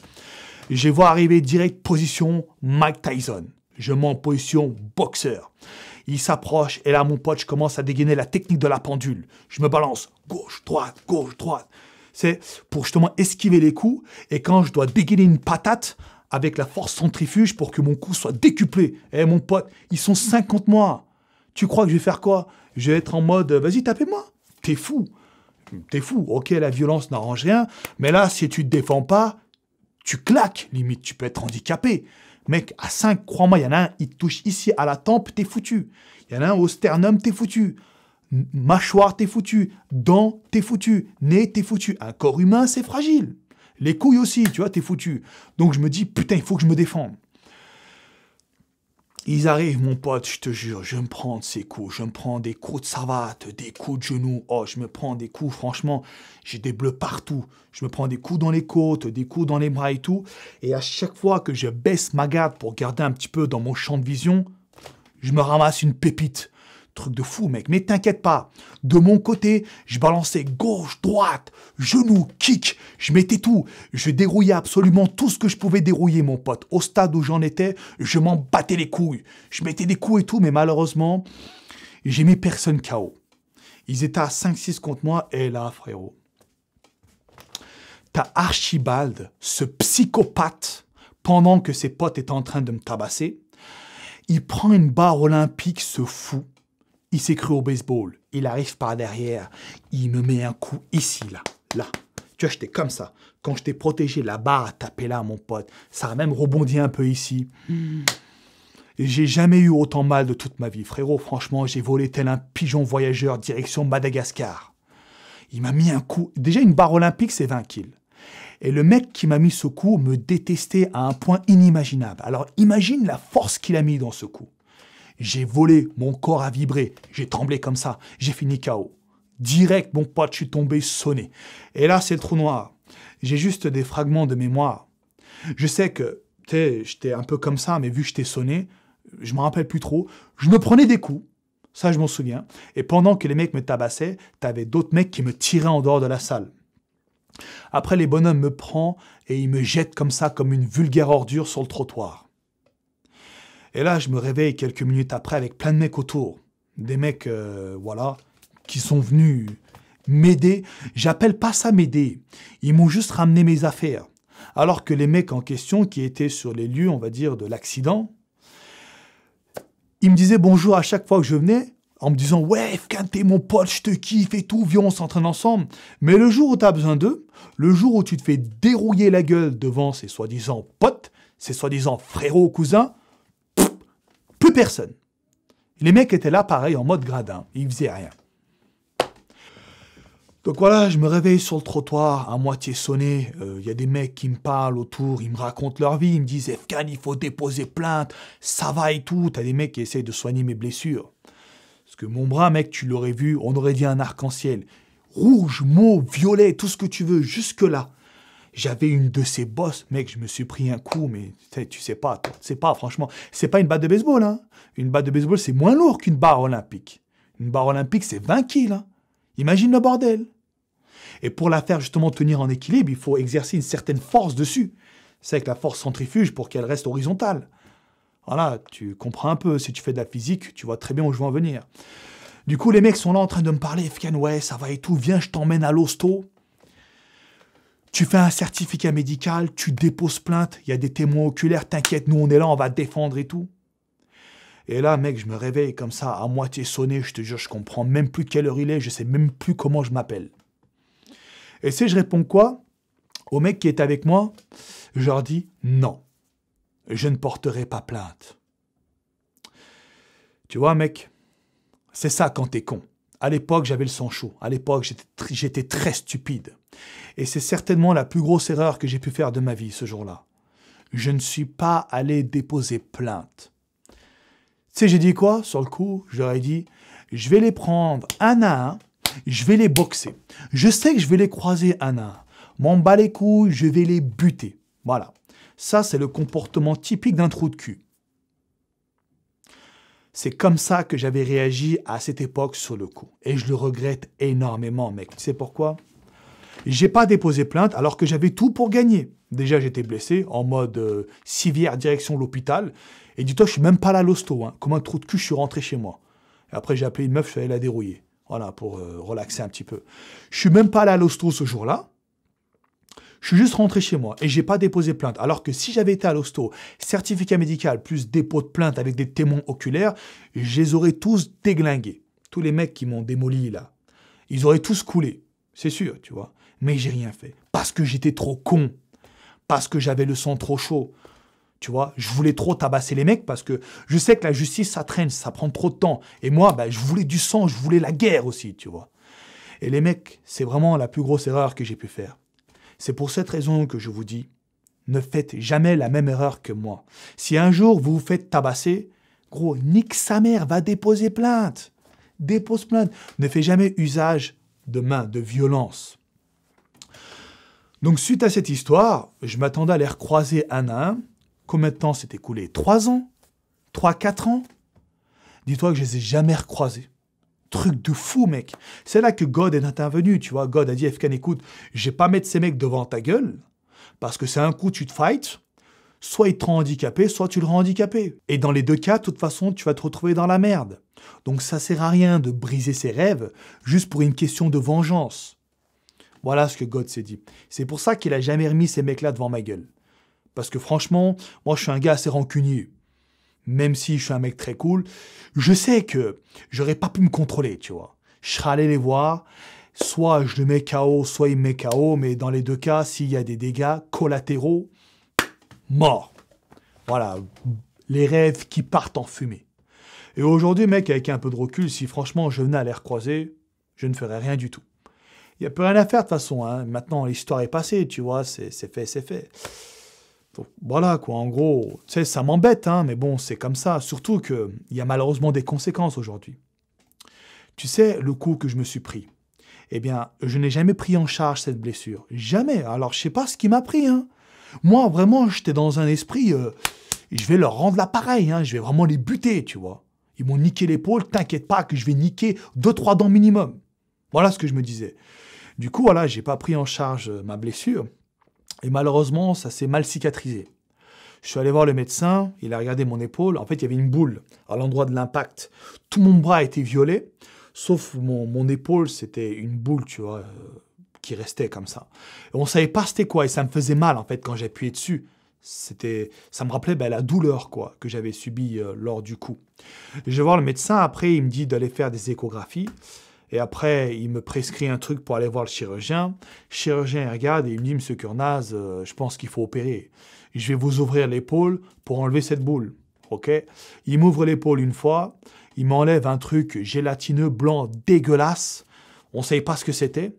Je vois arriver direct position Mike Tyson. Je mets en position boxeur. Il s'approche et là, mon pote, je commence à dégainer la technique de la pendule. Je me balance gauche, droite, gauche, droite. C'est pour justement esquiver les coups. Et quand je dois dégainer une patate, avec la force centrifuge pour que mon cou soit décuplé. Eh mon pote, ils sont 50 mois. Tu crois que je vais faire quoi Je vais être en mode euh, vas-y, tapez-moi. T'es fou. T'es fou. Ok, la violence n'arrange rien, mais là, si tu te défends pas, tu claques. Limite, tu peux être handicapé. Mec, à 5, crois-moi, il y en a un, il te touche ici à la tempe, t'es foutu. Il y en a un au sternum, t'es foutu. Mâchoire, t'es foutu. Dents, t'es foutu. Nez, t'es foutu. Un corps humain, c'est fragile. Les couilles aussi, tu vois, t'es foutu. Donc je me dis, putain, il faut que je me défende. Ils arrivent, mon pote, je te jure, je me prends de ces coups, je me prends des coups de savate, des coups de genoux, oh, je me prends des coups, franchement, j'ai des bleus partout. Je me prends des coups dans les côtes, des coups dans les bras et tout. Et à chaque fois que je baisse ma garde pour garder un petit peu dans mon champ de vision, je me ramasse une pépite. Truc de fou, mec. Mais t'inquiète pas. De mon côté, je balançais gauche, droite, genou, kick. Je mettais tout. Je dérouillais absolument tout ce que je pouvais dérouiller, mon pote. Au stade où j'en étais, je m'en battais les couilles. Je mettais des coups et tout, mais malheureusement, j'ai mis personne KO. Ils étaient à 5-6 contre moi. Et là, frérot, t'as Archibald, ce psychopathe, pendant que ses potes étaient en train de me tabasser. Il prend une barre olympique, ce fou il s'est cru au baseball. Il arrive par derrière. Il me met un coup ici, là, là. Tu vois, j'étais comme ça. Quand je t'ai protégé, la barre a tapé là, mon pote. Ça a même rebondi un peu ici. Hmm. Et J'ai jamais eu autant mal de toute ma vie, frérot. Franchement, j'ai volé tel un pigeon voyageur direction Madagascar. Il m'a mis un coup. Déjà, une barre olympique, c'est 20 kills. Et le mec qui m'a mis ce coup me détestait à un point inimaginable. Alors imagine la force qu'il a mis dans ce coup. J'ai volé, mon corps a vibré, j'ai tremblé comme ça, j'ai fini KO. Direct, mon pote, je suis tombé sonné. Et là, c'est le trou noir. J'ai juste des fragments de mémoire. Je sais que, tu sais, j'étais un peu comme ça, mais vu que j'étais sonné, je me rappelle plus trop. Je me prenais des coups, ça je m'en souviens. Et pendant que les mecs me tabassaient, t'avais d'autres mecs qui me tiraient en dehors de la salle. Après, les bonhommes me prennent et ils me jettent comme ça, comme une vulgaire ordure sur le trottoir. Et là, je me réveille quelques minutes après avec plein de mecs autour. Des mecs, euh, voilà, qui sont venus m'aider. J'appelle pas ça m'aider. Ils m'ont juste ramené mes affaires. Alors que les mecs en question, qui étaient sur les lieux, on va dire, de l'accident, ils me disaient bonjour à chaque fois que je venais, en me disant ouais FK, t'es mon pote je te kiffe et tout viens on s'entraîne ensemble mais le jour où t'as besoin d'eux le jour où tu te fais dérouiller la gueule devant ces soi-disant potes ces soi-disant frérots cousins plus personne. Les mecs étaient là, pareil, en mode gradin. Ils faisaient rien. Donc voilà, je me réveille sur le trottoir, à moitié sonné. Il euh, y a des mecs qui me parlent autour, ils me racontent leur vie. Ils me disent Efkan, il faut déposer plainte, ça va et tout. T'as des mecs qui essayent de soigner mes blessures. Parce que mon bras, mec, tu l'aurais vu, on aurait dit un arc-en-ciel. Rouge, mauve, violet, tout ce que tu veux, jusque-là j'avais une de ces bosses, mec, je me suis pris un coup, mais tu sais pas, tu pas, franchement, c'est pas une batte de baseball, hein. Une batte de baseball, c'est moins lourd qu'une barre olympique. Une barre olympique, c'est 20 kilos, hein. Imagine le bordel. Et pour la faire justement tenir en équilibre, il faut exercer une certaine force dessus. C'est avec la force centrifuge pour qu'elle reste horizontale. Voilà, tu comprends un peu, si tu fais de la physique, tu vois très bien où je veux en venir. Du coup, les mecs sont là en train de me parler, FKN, ouais, ça va et tout, viens, je t'emmène à l'hosto. Tu fais un certificat médical, tu déposes plainte, il y a des témoins oculaires, t'inquiète, nous on est là, on va défendre et tout. Et là, mec, je me réveille comme ça, à moitié sonné, je te jure, je comprends même plus quelle heure il est, je sais même plus comment je m'appelle. Et si je réponds quoi Au mec qui est avec moi, je leur dis non, je ne porterai pas plainte. Tu vois, mec, c'est ça quand t'es con. À l'époque, j'avais le sang chaud. À l'époque, j'étais très stupide. Et c'est certainement la plus grosse erreur que j'ai pu faire de ma vie ce jour-là. Je ne suis pas allé déposer plainte. Tu sais, j'ai dit quoi sur le coup Je leur dit, je vais les prendre un à un, je vais les boxer. Je sais que je vais les croiser un à un. Mon bats les couilles, je vais les buter. Voilà. Ça, c'est le comportement typique d'un trou de cul. C'est comme ça que j'avais réagi à cette époque sur le coup. Et je le regrette énormément, mec. Tu sais pourquoi j'ai pas déposé plainte alors que j'avais tout pour gagner. Déjà, j'étais blessé en mode euh, civière direction l'hôpital. Et dis-toi, je suis même pas là à l'hosto. Hein. Comme un trou de cul, je suis rentré chez moi. Et après, j'ai appelé une meuf, je suis allé la dérouiller. Voilà, pour euh, relaxer un petit peu. Je suis même pas là à l'hosto ce jour-là. Je suis juste rentré chez moi et j'ai pas déposé plainte. Alors que si j'avais été à l'hosto, certificat médical plus dépôt de plainte avec des témoins oculaires, je les aurais tous déglingués. Tous les mecs qui m'ont démoli là, ils auraient tous coulé, c'est sûr, tu vois mais j'ai rien fait. Parce que j'étais trop con. Parce que j'avais le sang trop chaud. Tu vois, je voulais trop tabasser les mecs parce que je sais que la justice, ça traîne, ça prend trop de temps. Et moi, ben, je voulais du sang, je voulais la guerre aussi, tu vois. Et les mecs, c'est vraiment la plus grosse erreur que j'ai pu faire. C'est pour cette raison que je vous dis, ne faites jamais la même erreur que moi. Si un jour vous vous faites tabasser, gros, nique sa mère, va déposer plainte. Dépose plainte. Ne fais jamais usage de main, de violence. Donc suite à cette histoire, je m'attendais à les recroiser un à un. Combien de temps s'est écoulé Trois ans Trois, quatre ans Dis-toi que je les ai jamais recroisés. Truc de fou, mec. C'est là que God est intervenu, tu vois. God a dit, Efkan, écoute, je vais pas mettre ces mecs devant ta gueule, parce que c'est un coup, tu te fights, soit il te rend handicapé, soit tu le rends handicapé. Et dans les deux cas, de toute façon, tu vas te retrouver dans la merde. Donc ça sert à rien de briser ses rêves juste pour une question de vengeance. Voilà ce que God s'est dit. C'est pour ça qu'il a jamais remis ces mecs-là devant ma gueule. Parce que franchement, moi je suis un gars assez rancunier. Même si je suis un mec très cool, je sais que j'aurais pas pu me contrôler, tu vois. Je serais allé les voir, soit je le mets KO, soit il me met KO, mais dans les deux cas, s'il y a des dégâts collatéraux, mort. Voilà, les rêves qui partent en fumée. Et aujourd'hui, mec, avec un peu de recul, si franchement je venais à l'air croisé, je ne ferais rien du tout il n'y a plus rien à faire de toute façon. Hein. Maintenant, l'histoire est passée, tu vois, c'est fait, c'est fait. voilà, quoi, en gros, tu sais, ça m'embête, hein, mais bon, c'est comme ça. Surtout qu'il y a malheureusement des conséquences aujourd'hui. Tu sais, le coup que je me suis pris, eh bien, je n'ai jamais pris en charge cette blessure. Jamais. Alors, je sais pas ce qui m'a pris, hein. Moi, vraiment, j'étais dans un esprit, euh, je vais leur rendre l'appareil, hein, je vais vraiment les buter, tu vois. Ils m'ont niqué l'épaule, t'inquiète pas que je vais niquer deux, trois dents minimum. Voilà ce que je me disais. Du coup, voilà, j'ai pas pris en charge euh, ma blessure et malheureusement, ça s'est mal cicatrisé. Je suis allé voir le médecin, il a regardé mon épaule. En fait, il y avait une boule à l'endroit de l'impact. Tout mon bras était violé, sauf mon, épaule, c'était une boule, tu vois, euh, qui restait comme ça. Et on savait pas c'était quoi et ça me faisait mal en fait quand j'appuyais dessus c'était ça me rappelait ben, la douleur quoi que j'avais subie euh, lors du coup. Je vais voir le médecin après, il me dit d'aller faire des échographies. Et après, il me prescrit un truc pour aller voir le chirurgien. Le chirurgien regarde et il me dit, Monsieur Kurnaz, euh, je pense qu'il faut opérer. Je vais vous ouvrir l'épaule pour enlever cette boule. OK Il m'ouvre l'épaule une fois. Il m'enlève un truc gélatineux blanc dégueulasse. On ne savait pas ce que c'était.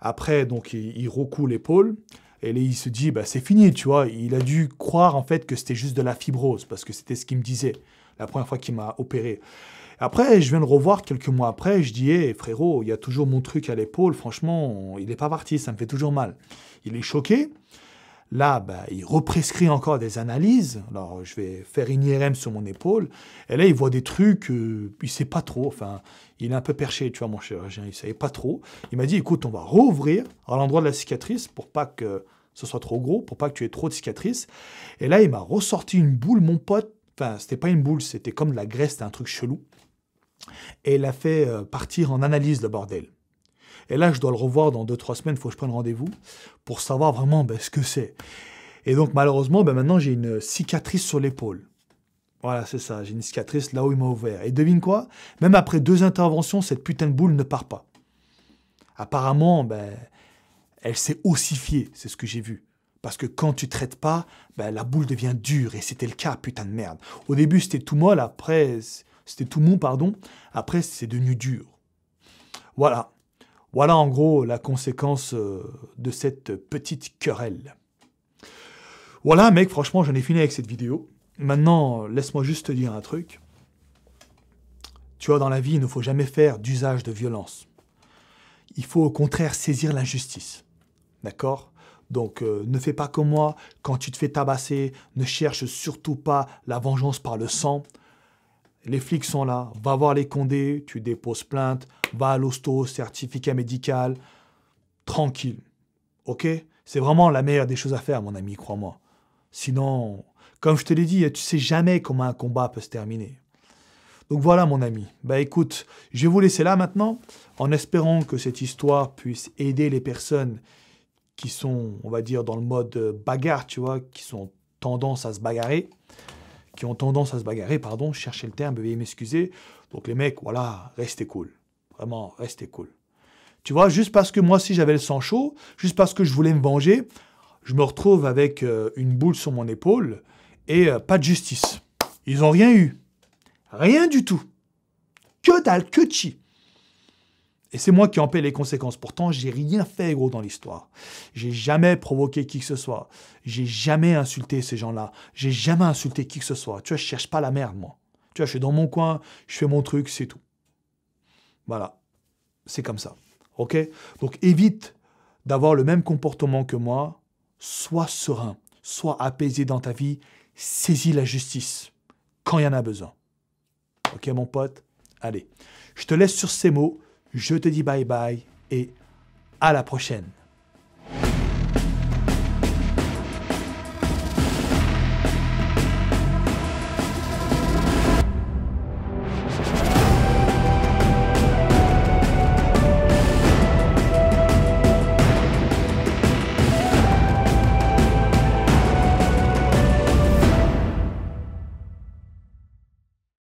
Après, donc, il, il l'épaule. Et il se dit, bah, c'est fini, tu vois. Il a dû croire, en fait, que c'était juste de la fibrose, parce que c'était ce qu'il me disait la première fois qu'il m'a opéré. Après, je viens le revoir quelques mois après, je dis, hé frérot, il y a toujours mon truc à l'épaule, franchement, il n'est pas parti, ça me fait toujours mal. Il est choqué. Là, bah, il represcrit encore des analyses. Alors, je vais faire une IRM sur mon épaule. Et là, il voit des trucs, euh, il ne sait pas trop. Enfin, il est un peu perché, tu vois, mon chirurgien, il ne savait pas trop. Il m'a dit, écoute, on va rouvrir à l'endroit de la cicatrice pour pas que ce soit trop gros, pour pas que tu aies trop de cicatrices. Et là, il m'a ressorti une boule, mon pote. Enfin, c'était pas une boule, c'était comme de la graisse, c'était un truc chelou et a fait euh, partir en analyse le bordel. Et là, je dois le revoir dans 2 trois semaines, il faut que je prenne rendez-vous pour savoir vraiment ben, ce que c'est. Et donc, malheureusement, ben, maintenant, j'ai une cicatrice sur l'épaule. Voilà, c'est ça, j'ai une cicatrice là où il m'a ouvert. Et devine quoi Même après deux interventions, cette putain de boule ne part pas. Apparemment, ben, elle s'est ossifiée, c'est ce que j'ai vu. Parce que quand tu traites pas, ben, la boule devient dure, et c'était le cas, putain de merde. Au début, c'était tout molle, après, c'était tout mou, pardon. Après, c'est devenu dur. Voilà. Voilà en gros la conséquence euh, de cette petite querelle. Voilà, mec, franchement, j'en ai fini avec cette vidéo. Maintenant, laisse-moi juste te dire un truc. Tu vois, dans la vie, il ne faut jamais faire d'usage de violence. Il faut au contraire saisir l'injustice. D'accord Donc, euh, ne fais pas comme moi, quand tu te fais tabasser, ne cherche surtout pas la vengeance par le sang les flics sont là, va voir les condés, tu déposes plainte, va à l'hosto, certificat médical, tranquille. Ok C'est vraiment la meilleure des choses à faire, mon ami, crois-moi. Sinon, comme je te l'ai dit, tu sais jamais comment un combat peut se terminer. Donc voilà, mon ami. Bah écoute, je vais vous laisser là maintenant, en espérant que cette histoire puisse aider les personnes qui sont, on va dire, dans le mode bagarre, tu vois, qui sont tendance à se bagarrer qui ont tendance à se bagarrer, pardon, chercher le terme, veuillez m'excuser. Donc les mecs, voilà, restez cool. Vraiment, restez cool. Tu vois, juste parce que moi, si j'avais le sang chaud, juste parce que je voulais me venger, je me retrouve avec euh, une boule sur mon épaule et euh, pas de justice. Ils n'ont rien eu. Rien du tout. Que dalle, que chi. Et c'est moi qui en paie les conséquences. Pourtant, j'ai rien fait, gros, dans l'histoire. J'ai jamais provoqué qui que ce soit. J'ai jamais insulté ces gens-là. J'ai jamais insulté qui que ce soit. Tu vois, je cherche pas la merde, moi. Tu vois, je suis dans mon coin, je fais mon truc, c'est tout. Voilà. C'est comme ça. OK Donc, évite d'avoir le même comportement que moi. Sois serein. Sois apaisé dans ta vie. Saisis la justice quand il y en a besoin. OK, mon pote Allez. Je te laisse sur ces mots. Je te dis bye bye et à la prochaine.